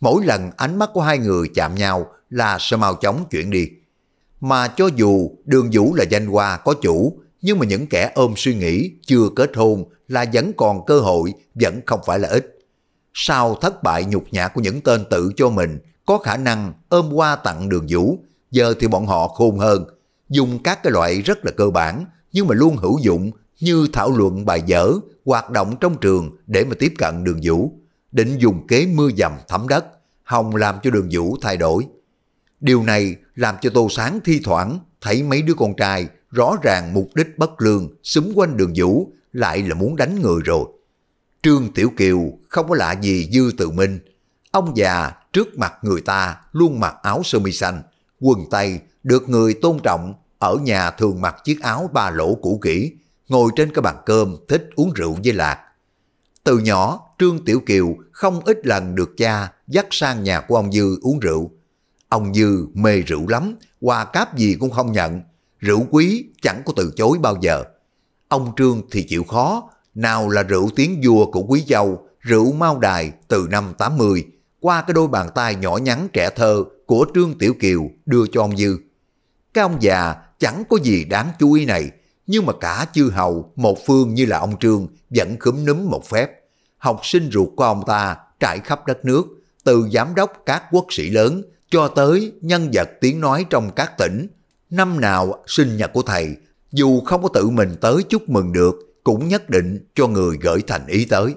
Mỗi lần ánh mắt của hai người chạm nhau là sẽ mau chóng chuyển đi. Mà cho dù đường vũ là danh hoa có chủ, nhưng mà những kẻ ôm suy nghĩ chưa kết hôn là vẫn còn cơ hội, vẫn không phải là ít. Sau thất bại nhục nhã của những tên tự cho mình, có khả năng ôm qua tặng đường vũ, giờ thì bọn họ khôn hơn, dùng các cái loại rất là cơ bản, nhưng mà luôn hữu dụng như thảo luận bài vở, hoạt động trong trường để mà tiếp cận đường vũ định dùng kế mưa dầm thấm đất, hòng làm cho đường vũ thay đổi. Điều này làm cho Tô Sáng thi thoảng thấy mấy đứa con trai rõ ràng mục đích bất lương xúm quanh đường vũ lại là muốn đánh người rồi. Trương Tiểu Kiều không có lạ gì Dư Tự Minh. Ông già trước mặt người ta luôn mặc áo sơ mi xanh, quần tây được người tôn trọng, ở nhà thường mặc chiếc áo ba lỗ cũ kỹ, ngồi trên cái bàn cơm thích uống rượu với lạc. Từ nhỏ, Trương Tiểu Kiều không ít lần được cha dắt sang nhà của ông Dư uống rượu. Ông Dư mê rượu lắm, quà cáp gì cũng không nhận. Rượu quý chẳng có từ chối bao giờ. Ông Trương thì chịu khó, nào là rượu tiếng vua của Quý Châu, rượu mau Đài từ năm 80, qua cái đôi bàn tay nhỏ nhắn trẻ thơ của Trương Tiểu Kiều đưa cho ông Dư. Cái ông già chẳng có gì đáng chú ý này, nhưng mà cả chư hầu, một phương như là ông Trương vẫn khúm núm một phép. Học sinh ruột của ông ta trải khắp đất nước, từ giám đốc các quốc sĩ lớn cho tới nhân vật tiếng nói trong các tỉnh. Năm nào sinh nhật của thầy, dù không có tự mình tới chúc mừng được, cũng nhất định cho người gửi thành ý tới.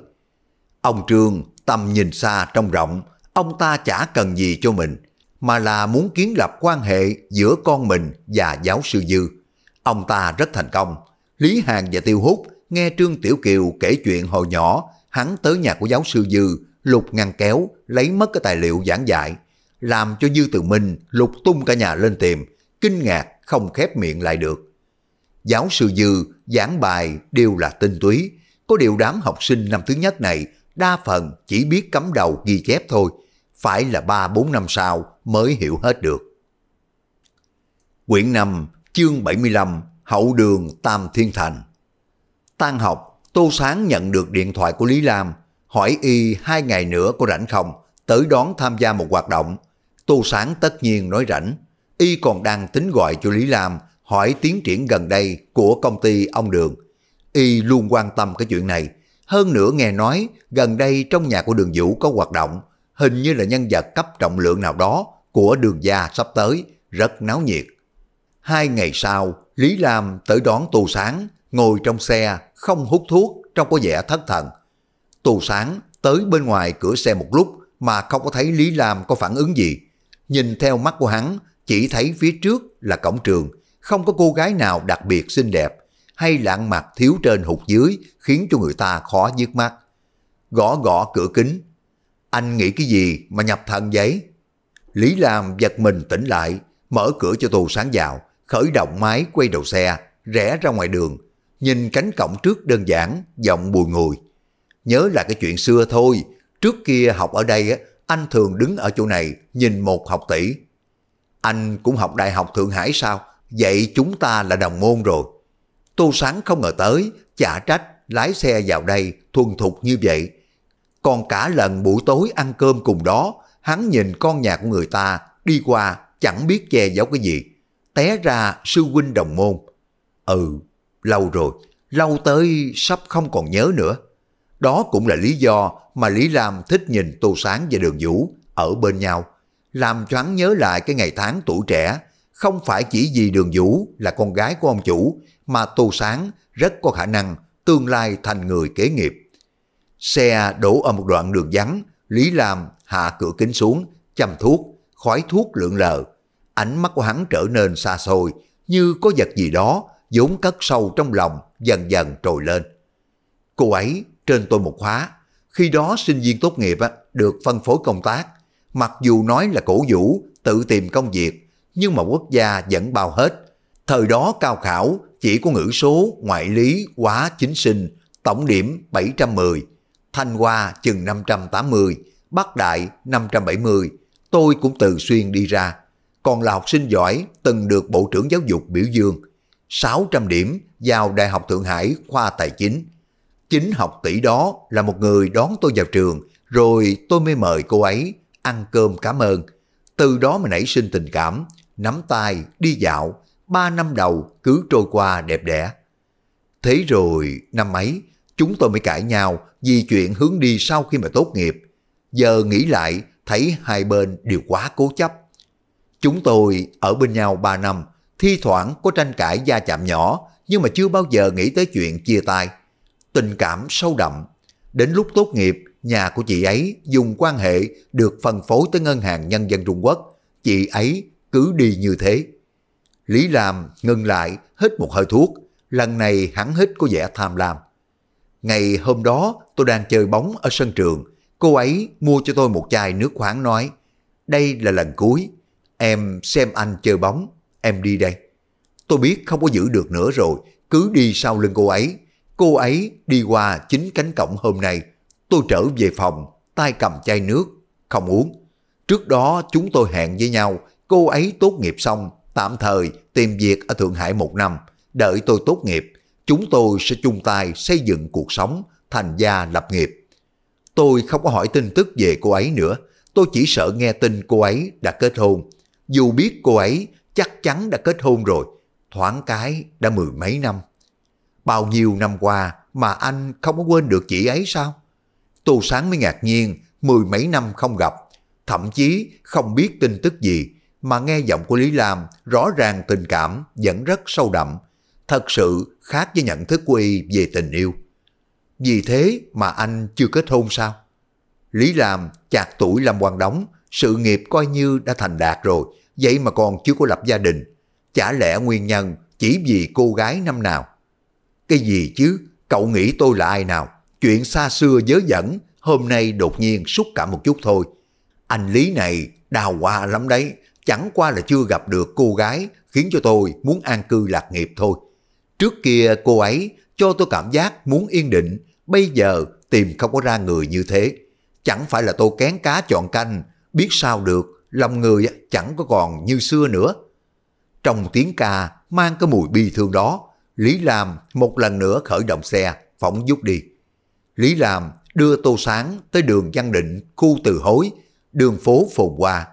Ông Trương tầm nhìn xa trong rộng, ông ta chả cần gì cho mình, mà là muốn kiến lập quan hệ giữa con mình và giáo sư Dư Ông ta rất thành công. Lý Hàng và Tiêu Hút nghe Trương Tiểu Kiều kể chuyện hồi nhỏ, hắn tới nhà của giáo sư Dư, lục ngăn kéo, lấy mất cái tài liệu giảng dạy, làm cho Dư Từ Minh lục tung cả nhà lên tìm, kinh ngạc không khép miệng lại được. Giáo sư Dư giảng bài đều là tinh túy, có điều đám học sinh năm thứ nhất này đa phần chỉ biết cắm đầu ghi chép thôi, phải là 3-4 năm sau mới hiểu hết được. Quyển 5 Chương 75 Hậu đường Tam Thiên Thành Tan học, Tô Sáng nhận được điện thoại của Lý Lam, hỏi y hai ngày nữa có rảnh không, tới đón tham gia một hoạt động. Tô Sáng tất nhiên nói rảnh, y còn đang tính gọi cho Lý Lam hỏi tiến triển gần đây của công ty ông Đường. Y luôn quan tâm cái chuyện này, hơn nữa nghe nói gần đây trong nhà của đường Vũ có hoạt động, hình như là nhân vật cấp trọng lượng nào đó của đường gia sắp tới, rất náo nhiệt. Hai ngày sau, Lý Lam tới đón tù Sáng, ngồi trong xe, không hút thuốc, trong có vẻ thất thần. tù Sáng tới bên ngoài cửa xe một lúc mà không có thấy Lý Lam có phản ứng gì. Nhìn theo mắt của hắn, chỉ thấy phía trước là cổng trường, không có cô gái nào đặc biệt xinh đẹp, hay lạng mặt thiếu trên hụt dưới khiến cho người ta khó dứt mắt. Gõ gõ cửa kính. Anh nghĩ cái gì mà nhập thần giấy? Lý Lam giật mình tỉnh lại, mở cửa cho tù Sáng vào, khởi động máy quay đầu xe, rẽ ra ngoài đường, nhìn cánh cổng trước đơn giản, giọng bùi ngùi. Nhớ là cái chuyện xưa thôi, trước kia học ở đây, anh thường đứng ở chỗ này nhìn một học tỷ. Anh cũng học Đại học Thượng Hải sao? Vậy chúng ta là đồng môn rồi. Tô Sáng không ngờ tới, chả trách lái xe vào đây thuần thục như vậy. Còn cả lần buổi tối ăn cơm cùng đó, hắn nhìn con nhà của người ta đi qua chẳng biết che giấu cái gì té ra sư huynh đồng môn. Ừ, lâu rồi, lâu tới sắp không còn nhớ nữa. Đó cũng là lý do mà Lý Lam thích nhìn Tô Sáng và Đường Vũ ở bên nhau, làm cho hắn nhớ lại cái ngày tháng tuổi trẻ, không phải chỉ vì Đường Vũ là con gái của ông chủ, mà Tô Sáng rất có khả năng tương lai thành người kế nghiệp. Xe đổ ở một đoạn đường vắng, Lý Lam hạ cửa kính xuống, chăm thuốc, khói thuốc lượn lờ, ánh mắt của hắn trở nên xa xôi, như có vật gì đó vốn cất sâu trong lòng dần dần trồi lên. Cô ấy trên tôi một khóa, khi đó sinh viên tốt nghiệp được phân phối công tác, mặc dù nói là cổ vũ tự tìm công việc, nhưng mà quốc gia vẫn bao hết. Thời đó cao khảo chỉ có ngữ số, ngoại lý, quá chính sinh, tổng điểm 710, Thanh Hoa chừng 580, Bắc Đại 570, tôi cũng từ xuyên đi ra còn là học sinh giỏi từng được Bộ trưởng Giáo dục biểu dương, 600 điểm vào Đại học Thượng Hải khoa Tài chính. Chính học tỷ đó là một người đón tôi vào trường, rồi tôi mới mời cô ấy ăn cơm cảm ơn. Từ đó mà nảy sinh tình cảm, nắm tay, đi dạo, ba năm đầu cứ trôi qua đẹp đẽ. Thế rồi, năm ấy, chúng tôi mới cãi nhau vì chuyện hướng đi sau khi mà tốt nghiệp. Giờ nghĩ lại, thấy hai bên đều quá cố chấp. Chúng tôi ở bên nhau 3 năm, thi thoảng có tranh cãi gia chạm nhỏ, nhưng mà chưa bao giờ nghĩ tới chuyện chia tay. Tình cảm sâu đậm. Đến lúc tốt nghiệp, nhà của chị ấy dùng quan hệ được phân phối tới Ngân hàng Nhân dân Trung Quốc. Chị ấy cứ đi như thế. Lý làm ngừng lại, hít một hơi thuốc. Lần này hắn hít có vẻ tham lam. Ngày hôm đó tôi đang chơi bóng ở sân trường. Cô ấy mua cho tôi một chai nước khoáng nói, đây là lần cuối Em xem anh chơi bóng, em đi đây. Tôi biết không có giữ được nữa rồi, cứ đi sau lưng cô ấy. Cô ấy đi qua chính cánh cổng hôm nay. Tôi trở về phòng, tay cầm chai nước, không uống. Trước đó chúng tôi hẹn với nhau, cô ấy tốt nghiệp xong, tạm thời tìm việc ở Thượng Hải một năm. Đợi tôi tốt nghiệp, chúng tôi sẽ chung tay xây dựng cuộc sống, thành gia lập nghiệp. Tôi không có hỏi tin tức về cô ấy nữa, tôi chỉ sợ nghe tin cô ấy đã kết hôn, dù biết cô ấy chắc chắn đã kết hôn rồi, thoáng cái đã mười mấy năm. Bao nhiêu năm qua mà anh không có quên được chị ấy sao? Tô Sáng mới ngạc nhiên, mười mấy năm không gặp, thậm chí không biết tin tức gì, mà nghe giọng của Lý Lam rõ ràng tình cảm vẫn rất sâu đậm, thật sự khác với nhận thức của y về tình yêu. Vì thế mà anh chưa kết hôn sao? Lý Lam chạc tuổi làm quan đóng, sự nghiệp coi như đã thành đạt rồi, vậy mà còn chưa có lập gia đình. Chả lẽ nguyên nhân chỉ vì cô gái năm nào? Cái gì chứ, cậu nghĩ tôi là ai nào? Chuyện xa xưa dớ dẫn, hôm nay đột nhiên xúc cảm một chút thôi. Anh Lý này đào hoa lắm đấy, chẳng qua là chưa gặp được cô gái khiến cho tôi muốn an cư lạc nghiệp thôi. Trước kia cô ấy cho tôi cảm giác muốn yên định, bây giờ tìm không có ra người như thế. Chẳng phải là tôi kén cá chọn canh, biết sao được, lòng người chẳng có còn như xưa nữa. Trong tiếng ca mang cái mùi bi thương đó, Lý Lam một lần nữa khởi động xe, phóng dút đi. Lý Lam đưa Tô Sáng tới đường Văn Định, khu Từ Hối, đường phố Phồn Hoa.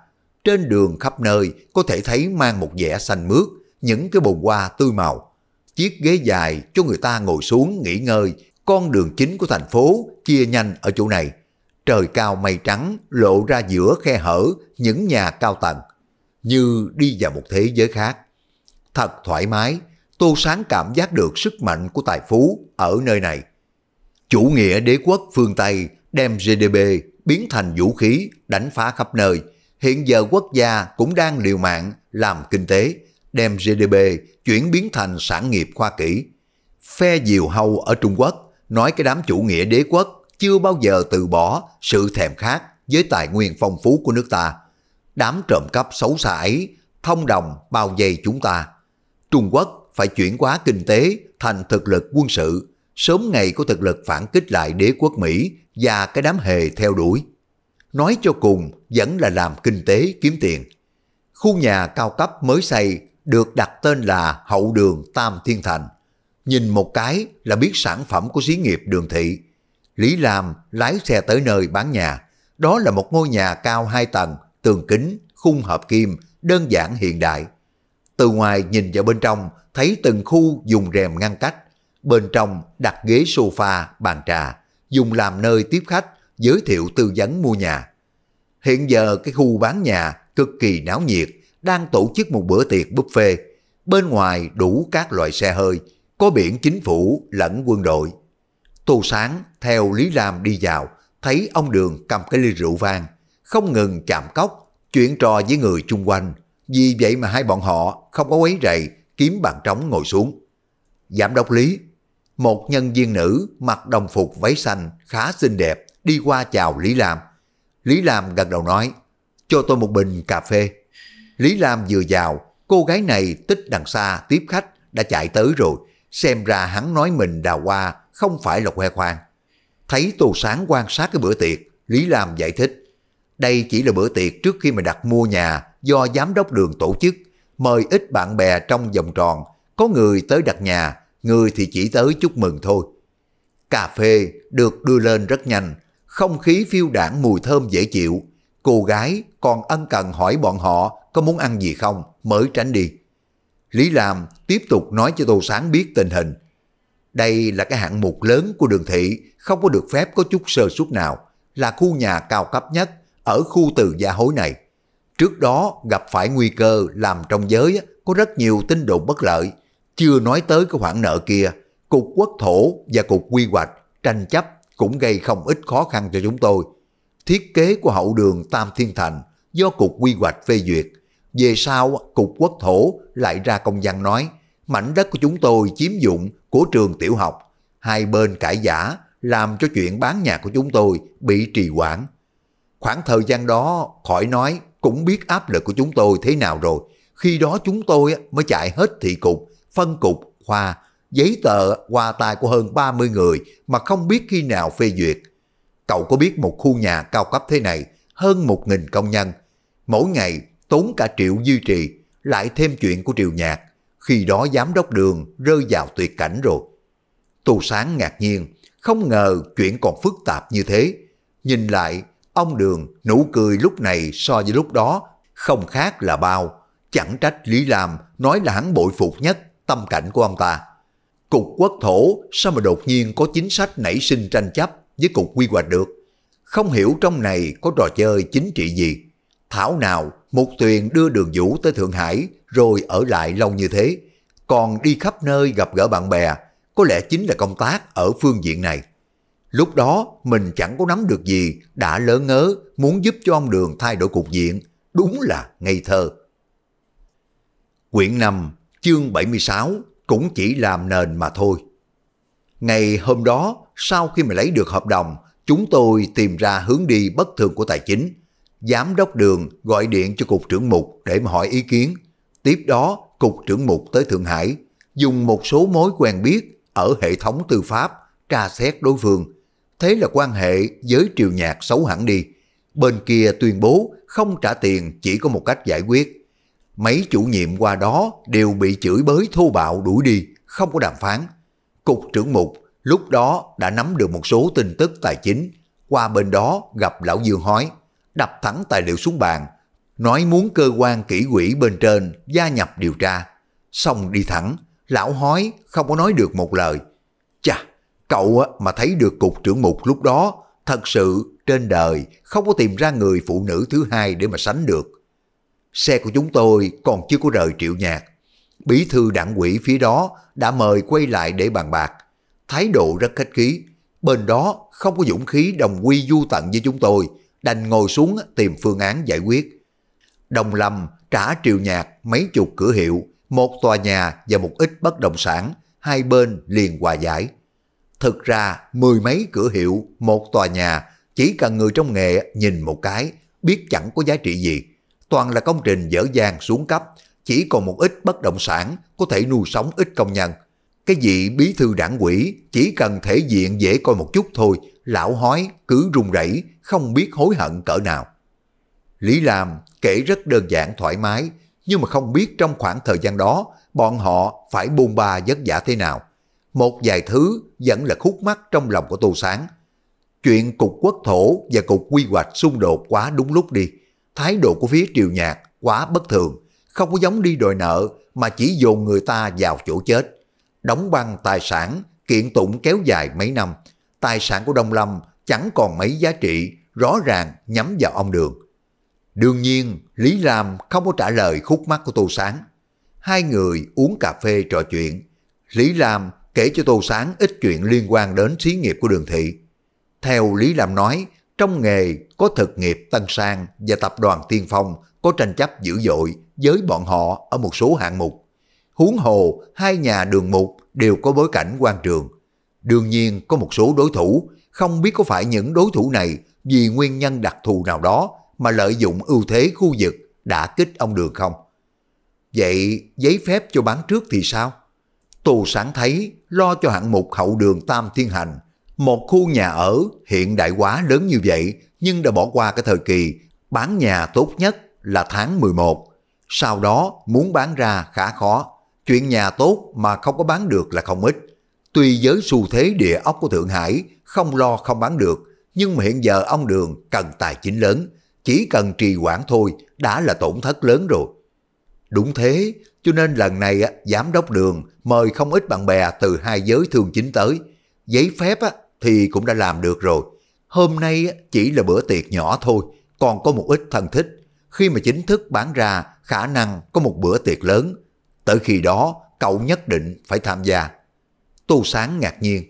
Trên đường khắp nơi có thể thấy mang một vẻ xanh mướt, những cái bồn hoa tươi màu. Chiếc ghế dài cho người ta ngồi xuống nghỉ ngơi, con đường chính của thành phố chia nhanh ở chỗ này trời cao mây trắng lộ ra giữa khe hở những nhà cao tầng, như đi vào một thế giới khác. Thật thoải mái, Tô Sáng cảm giác được sức mạnh của tài phú ở nơi này. Chủ nghĩa đế quốc phương Tây đem GDP biến thành vũ khí đánh phá khắp nơi. Hiện giờ quốc gia cũng đang liều mạng làm kinh tế, đem GDP chuyển biến thành sản nghiệp khoa kỹ. Phe diều hâu ở Trung Quốc nói cái đám chủ nghĩa đế quốc chưa bao giờ từ bỏ sự thèm khát với tài nguyên phong phú của nước ta. Đám trộm cắp xấu xa ấy thông đồng bao vây chúng ta. Trung Quốc phải chuyển hóa kinh tế thành thực lực quân sự, sớm ngày có thực lực phản kích lại đế quốc Mỹ và cái đám hề theo đuổi. Nói cho cùng vẫn là làm kinh tế kiếm tiền. Khu nhà cao cấp mới xây được đặt tên là Hậu đường Tam Thiên Thành. Nhìn một cái là biết sản phẩm của xí nghiệp đường thị Lý Lam lái xe tới nơi bán nhà. Đó là một ngôi nhà cao hai tầng, tường kính, khung hợp kim, đơn giản hiện đại. Từ ngoài nhìn vào bên trong, thấy từng khu dùng rèm ngăn cách. Bên trong đặt ghế sofa, bàn trà, dùng làm nơi tiếp khách, giới thiệu tư vấn mua nhà. Hiện giờ cái khu bán nhà cực kỳ náo nhiệt, đang tổ chức một bữa tiệc buffet. Bên ngoài đủ các loại xe hơi, có biển chính phủ lẫn quân đội. Tô Sáng theo Lý Lam đi vào, thấy ông Đường cầm cái ly rượu vang, không ngừng chạm cốc, chuyện trò với người chung quanh. Vì vậy mà hai bọn họ không có quấy rầy, kiếm bàn trống ngồi xuống. Giảm đốc Lý, một nhân viên nữ mặc đồng phục váy xanh khá xinh đẹp đi qua chào Lý Lam. Lý Lam gật đầu nói, cho tôi một bình cà phê. Lý Lam vừa vào, cô gái này tích đằng xa tiếp khách đã chạy tới rồi, xem ra hắn nói mình đào hoa không phải là khoe khoang. Thấy Tô Sáng quan sát cái bữa tiệc, Lý Lam giải thích. Đây chỉ là bữa tiệc trước khi mà đặt mua nhà do giám đốc đường tổ chức, mời ít bạn bè trong vòng tròn, có người tới đặt nhà, người thì chỉ tới chúc mừng thôi. Cà phê được đưa lên rất nhanh, không khí phiêu đảng mùi thơm dễ chịu. Cô gái còn ân cần hỏi bọn họ có muốn ăn gì không mới tránh đi. Lý Lam tiếp tục nói cho Tô Sáng biết tình hình, đây là cái hạng mục lớn của đường thị, không có được phép có chút sơ suất nào, là khu nhà cao cấp nhất ở khu từ gia hối này. Trước đó gặp phải nguy cơ làm trong giới có rất nhiều tin đồn bất lợi, chưa nói tới cái khoản nợ kia, Cục Quốc thổ và Cục Quy hoạch tranh chấp cũng gây không ít khó khăn cho chúng tôi. Thiết kế của hậu đường Tam Thiên Thành do Cục Quy hoạch phê duyệt. Về sau, Cục Quốc thổ lại ra công văn nói, mảnh đất của chúng tôi chiếm dụng của trường tiểu học, hai bên cãi giả làm cho chuyện bán nhà của chúng tôi bị trì hoãn. Khoảng thời gian đó, khỏi nói cũng biết áp lực của chúng tôi thế nào rồi. Khi đó chúng tôi mới chạy hết thị cục, phân cục, khoa, giấy tờ qua tay của hơn 30 người mà không biết khi nào phê duyệt. Cậu có biết một khu nhà cao cấp thế này, hơn 1.000 công nhân, mỗi ngày tốn cả triệu duy trì, lại thêm chuyện của triều nhạc, khi đó giám đốc đường rơi vào tuyệt cảnh rồi. Tù Sáng ngạc nhiên, không ngờ chuyện còn phức tạp như thế. Nhìn lại, ông Đường nụ cười lúc này so với lúc đó không khác là bao. Chẳng trách Lý Lam nói là hắn bội phục nhất tâm cảnh của ông ta. Cục quốc thổ sao mà đột nhiên có chính sách nảy sinh tranh chấp với cục quy hoạch được? Không hiểu trong này có trò chơi chính trị gì. Thảo nào Mục Tuyền đưa Đường Vũ tới Thượng Hải rồi ở lại lâu như thế, còn đi khắp nơi gặp gỡ bạn bè, có lẽ chính là công tác ở phương diện này. Lúc đó mình chẳng có nắm được gì, đã lỡ ngớ, muốn giúp cho ông Đường thay đổi cục diện, đúng là ngây thơ. Quyển 5, chương 76 cũng chỉ làm nền mà thôi. Ngày hôm đó, sau khi mà lấy được hợp đồng, chúng tôi tìm ra hướng đi bất thường của tài chính. Giám đốc đường gọi điện cho cục trưởng mục để mà hỏi ý kiến. Tiếp đó, cục trưởng mục tới Thượng Hải, dùng một số mối quen biết ở hệ thống tư pháp, tra xét đối phương. Thế là quan hệ với triều nhạc xấu hẳn đi. Bên kia tuyên bố không trả tiền chỉ có một cách giải quyết. Mấy chủ nhiệm qua đó đều bị chửi bới thô bạo đuổi đi, không có đàm phán. Cục trưởng mục lúc đó đã nắm được một số tin tức tài chính. Qua bên đó gặp Lão Dương hói đập thẳng tài liệu xuống bàn, nói muốn cơ quan kỹ quỹ bên trên gia nhập điều tra. Xong đi thẳng, lão hói không có nói được một lời. Chà, cậu mà thấy được cục trưởng mục lúc đó, thật sự trên đời không có tìm ra người phụ nữ thứ hai để mà sánh được. Xe của chúng tôi còn chưa có rời triệu nhạc. Bí thư đảng quỹ phía đó đã mời quay lại để bàn bạc. Thái độ rất khách khí, bên đó không có dũng khí đồng quy du tận với chúng tôi đành ngồi xuống tìm phương án giải quyết. Đồng Lâm trả triều nhạc mấy chục cửa hiệu, một tòa nhà và một ít bất động sản, hai bên liền hòa giải. Thực ra mười mấy cửa hiệu, một tòa nhà, chỉ cần người trong nghề nhìn một cái, biết chẳng có giá trị gì. Toàn là công trình dở dang xuống cấp, chỉ còn một ít bất động sản có thể nuôi sống ít công nhân. Cái gì bí thư đảng quỷ chỉ cần thể diện dễ coi một chút thôi, lão hói cứ run rẩy không biết hối hận cỡ nào. Lý Lam kể rất đơn giản thoải mái, nhưng mà không biết trong khoảng thời gian đó bọn họ phải buông ba vất vả thế nào. Một vài thứ vẫn là khúc mắc trong lòng của Tô Sáng. Chuyện cục quốc thổ và cục quy hoạch xung đột quá đúng lúc đi. Thái độ của phía triều nhạc quá bất thường, không có giống đi đòi nợ mà chỉ dồn người ta vào chỗ chết. Đóng băng tài sản, kiện tụng kéo dài mấy năm, tài sản của Đông Lâm chẳng còn mấy giá trị rõ ràng nhắm vào ông Đường. Đương nhiên, Lý Lam không có trả lời khúc mắt của Tô Sáng. Hai người uống cà phê trò chuyện. Lý Lam kể cho Tô Sáng ít chuyện liên quan đến xí nghiệp của đường thị. Theo Lý Lam nói, trong nghề có thực nghiệp Tân Sang và tập đoàn Tiên Phong có tranh chấp dữ dội với bọn họ ở một số hạng mục. Huống hồ, hai nhà đường mục đều có bối cảnh quan trường. Đương nhiên có một số đối thủ, không biết có phải những đối thủ này vì nguyên nhân đặc thù nào đó mà lợi dụng ưu thế khu vực đã kích ông Đường không? Vậy giấy phép cho bán trước thì sao? Tù sáng thấy lo cho hạng mục hậu đường Tam Thiên Hành, một khu nhà ở hiện đại quá lớn như vậy nhưng đã bỏ qua cái thời kỳ bán nhà tốt nhất là tháng 11. Sau đó muốn bán ra khá khó, chuyện nhà tốt mà không có bán được là không ít. Tuy giới xu thế địa ốc của Thượng Hải không lo không bán được, nhưng mà hiện giờ ông Đường cần tài chính lớn, chỉ cần trì quản thôi đã là tổn thất lớn rồi. Đúng thế, cho nên lần này giám đốc Đường mời không ít bạn bè từ hai giới thương chính tới. Giấy phép thì cũng đã làm được rồi. Hôm nay chỉ là bữa tiệc nhỏ thôi, còn có một ít thân thích. Khi mà chính thức bán ra, khả năng có một bữa tiệc lớn. Tới khi đó, cậu nhất định phải tham gia. tu Sáng ngạc nhiên.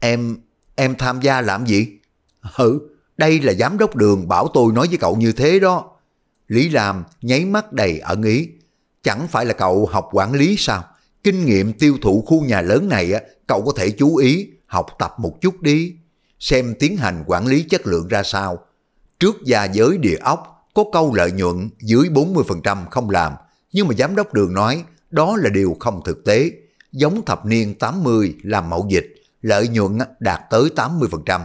Em, em tham gia làm gì? hử đây là giám đốc đường bảo tôi nói với cậu như thế đó. Lý Lam nháy mắt đầy ẩn ý. Chẳng phải là cậu học quản lý sao? Kinh nghiệm tiêu thụ khu nhà lớn này á cậu có thể chú ý, học tập một chút đi. Xem tiến hành quản lý chất lượng ra sao. Trước gia giới địa ốc có câu lợi nhuận dưới 40% không làm. Nhưng mà giám đốc đường nói đó là điều không thực tế. Giống thập niên 80 làm mậu dịch, lợi nhuận đạt tới 80%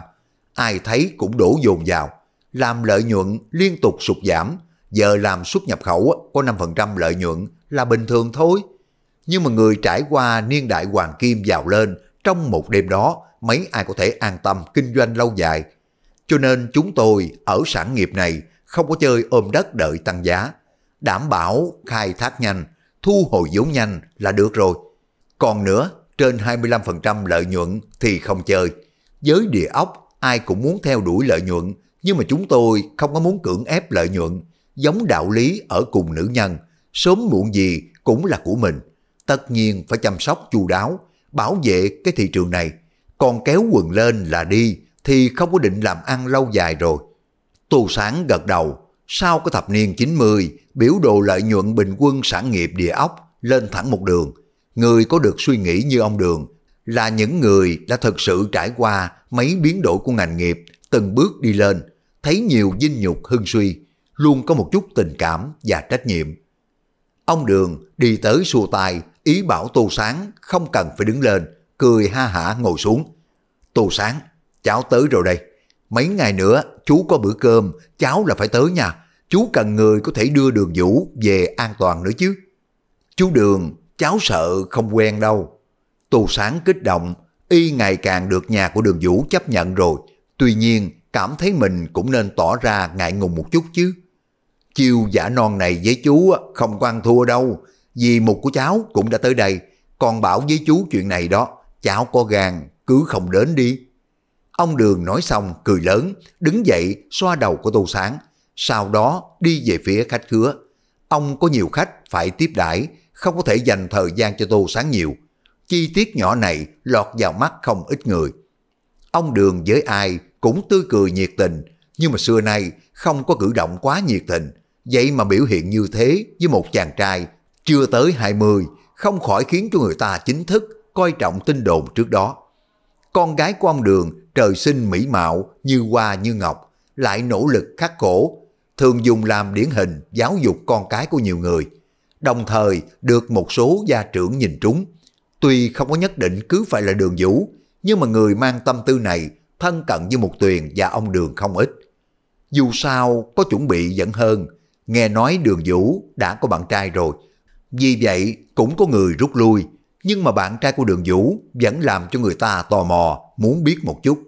ai thấy cũng đổ dồn vào, làm lợi nhuận liên tục sụt giảm, giờ làm xuất nhập khẩu có 5% lợi nhuận là bình thường thôi. Nhưng mà người trải qua niên đại hoàng kim giàu lên trong một đêm đó mấy ai có thể an tâm kinh doanh lâu dài. Cho nên chúng tôi ở sản nghiệp này không có chơi ôm đất đợi tăng giá. Đảm bảo khai thác nhanh, thu hồi vốn nhanh là được rồi. Còn nữa, trên 25% lợi nhuận thì không chơi. Với địa ốc ai cũng muốn theo đuổi lợi nhuận, nhưng mà chúng tôi không có muốn cưỡng ép lợi nhuận, giống đạo lý ở cùng nữ nhân, sớm muộn gì cũng là của mình. Tất nhiên phải chăm sóc chu đáo, bảo vệ cái thị trường này, còn kéo quần lên là đi thì không có định làm ăn lâu dài rồi. Tô Sáng gật đầu, sau cái thập niên 90, biểu đồ lợi nhuận bình quân sản nghiệp địa ốc lên thẳng một đường. Người có được suy nghĩ như ông Đường là những người đã thực sự trải qua mấy biến đổi của ngành nghiệp từng bước đi lên, thấy nhiều dinh nhục hưng suy, luôn có một chút tình cảm và trách nhiệm. Ông Đường đi tới xua tay, ý bảo Tô Sáng không cần phải đứng lên, cười ha hả ngồi xuống. Tô Sáng, cháu tới rồi đây. Mấy ngày nữa chú có bữa cơm, cháu là phải tới nha. Chú cần người có thể đưa đường vũ về an toàn nữa chứ. Chú Đường, cháu sợ không quen đâu. Tô Sáng kích động, Y ngày càng được nhà của đường Vũ chấp nhận rồi, tuy nhiên cảm thấy mình cũng nên tỏ ra ngại ngùng một chút chứ. Chiêu giả non này với chú không quan thua đâu, vì mục của cháu cũng đã tới đây, còn bảo với chú chuyện này đó, cháu có gan, cứ không đến đi. Ông Đường nói xong cười lớn, đứng dậy xoa đầu của Tô Sáng, sau đó đi về phía khách khứa. Ông có nhiều khách phải tiếp đãi, không có thể dành thời gian cho Tô Sáng nhiều, Chi tiết nhỏ này lọt vào mắt không ít người. Ông Đường với ai cũng tươi cười nhiệt tình, nhưng mà xưa nay không có cử động quá nhiệt tình. Vậy mà biểu hiện như thế với một chàng trai chưa tới 20 không khỏi khiến cho người ta chính thức coi trọng tin đồn trước đó. Con gái của ông Đường trời sinh mỹ mạo như hoa như ngọc, lại nỗ lực khắc khổ, thường dùng làm điển hình giáo dục con cái của nhiều người, đồng thời được một số gia trưởng nhìn trúng, Tuy không có nhất định cứ phải là đường vũ, nhưng mà người mang tâm tư này thân cận với một tuyền và ông đường không ít. Dù sao có chuẩn bị vẫn hơn, nghe nói đường vũ đã có bạn trai rồi. Vì vậy cũng có người rút lui, nhưng mà bạn trai của đường vũ vẫn làm cho người ta tò mò, muốn biết một chút.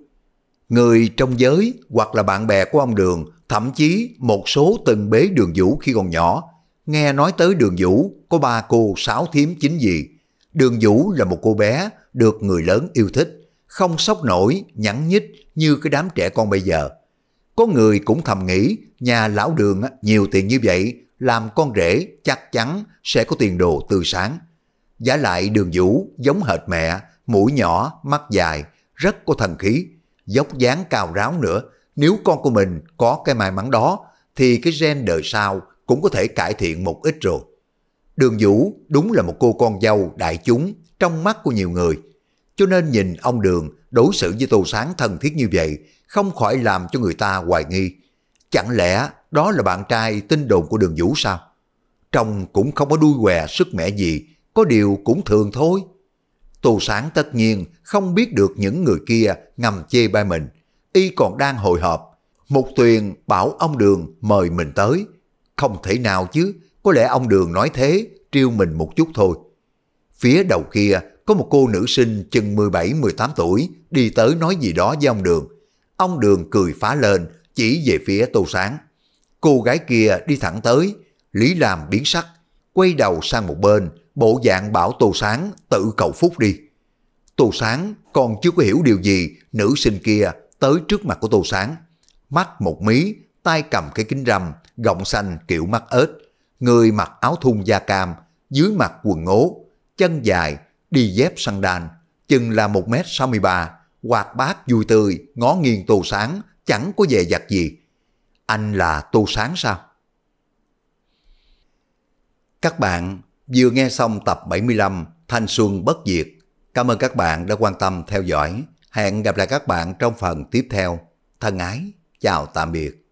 Người trong giới hoặc là bạn bè của ông đường, thậm chí một số từng bế đường vũ khi còn nhỏ, nghe nói tới đường vũ có ba cô sáu thiếm chính gì Đường Vũ là một cô bé được người lớn yêu thích, không sốc nổi, nhẵn nhít như cái đám trẻ con bây giờ. Có người cũng thầm nghĩ nhà lão đường nhiều tiền như vậy, làm con rể chắc chắn sẽ có tiền đồ từ sáng. Giả lại đường Vũ giống hệt mẹ, mũi nhỏ, mắt dài, rất có thần khí, dốc dáng cao ráo nữa. Nếu con của mình có cái may mắn đó, thì cái gen đời sau cũng có thể cải thiện một ít rồi. Đường Vũ đúng là một cô con dâu đại chúng trong mắt của nhiều người. Cho nên nhìn ông Đường đối xử với Tô Sáng thân thiết như vậy không khỏi làm cho người ta hoài nghi. Chẳng lẽ đó là bạn trai tin đồn của Đường Vũ sao? Trông cũng không có đuôi què sức mẻ gì, có điều cũng thường thôi. Tô Sáng tất nhiên không biết được những người kia ngầm chê bai mình. Y còn đang hồi hộp. Một tuyền bảo ông Đường mời mình tới. Không thể nào chứ, có lẽ ông Đường nói thế, trêu mình một chút thôi. Phía đầu kia có một cô nữ sinh chừng 17-18 tuổi đi tới nói gì đó với ông Đường. Ông Đường cười phá lên, chỉ về phía Tô Sáng. Cô gái kia đi thẳng tới, Lý làm biến sắc, quay đầu sang một bên, bộ dạng bảo Tô Sáng tự cầu phúc đi. Tô Sáng còn chưa có hiểu điều gì, nữ sinh kia tới trước mặt của Tô Sáng. Mắt một mí, tay cầm cái kính râm, gọng xanh kiểu mắt ếch, người mặc áo thun da cam, dưới mặt quần ngố, chân dài, đi dép săn đàn, chừng là 1m63, quạt bát vui tươi, ngó nghiêng tô sáng, chẳng có về dặt gì. Anh là tô sáng sao? Các bạn vừa nghe xong tập 75 Thanh Xuân Bất Diệt. Cảm ơn các bạn đã quan tâm theo dõi. Hẹn gặp lại các bạn trong phần tiếp theo. Thân ái, chào tạm biệt.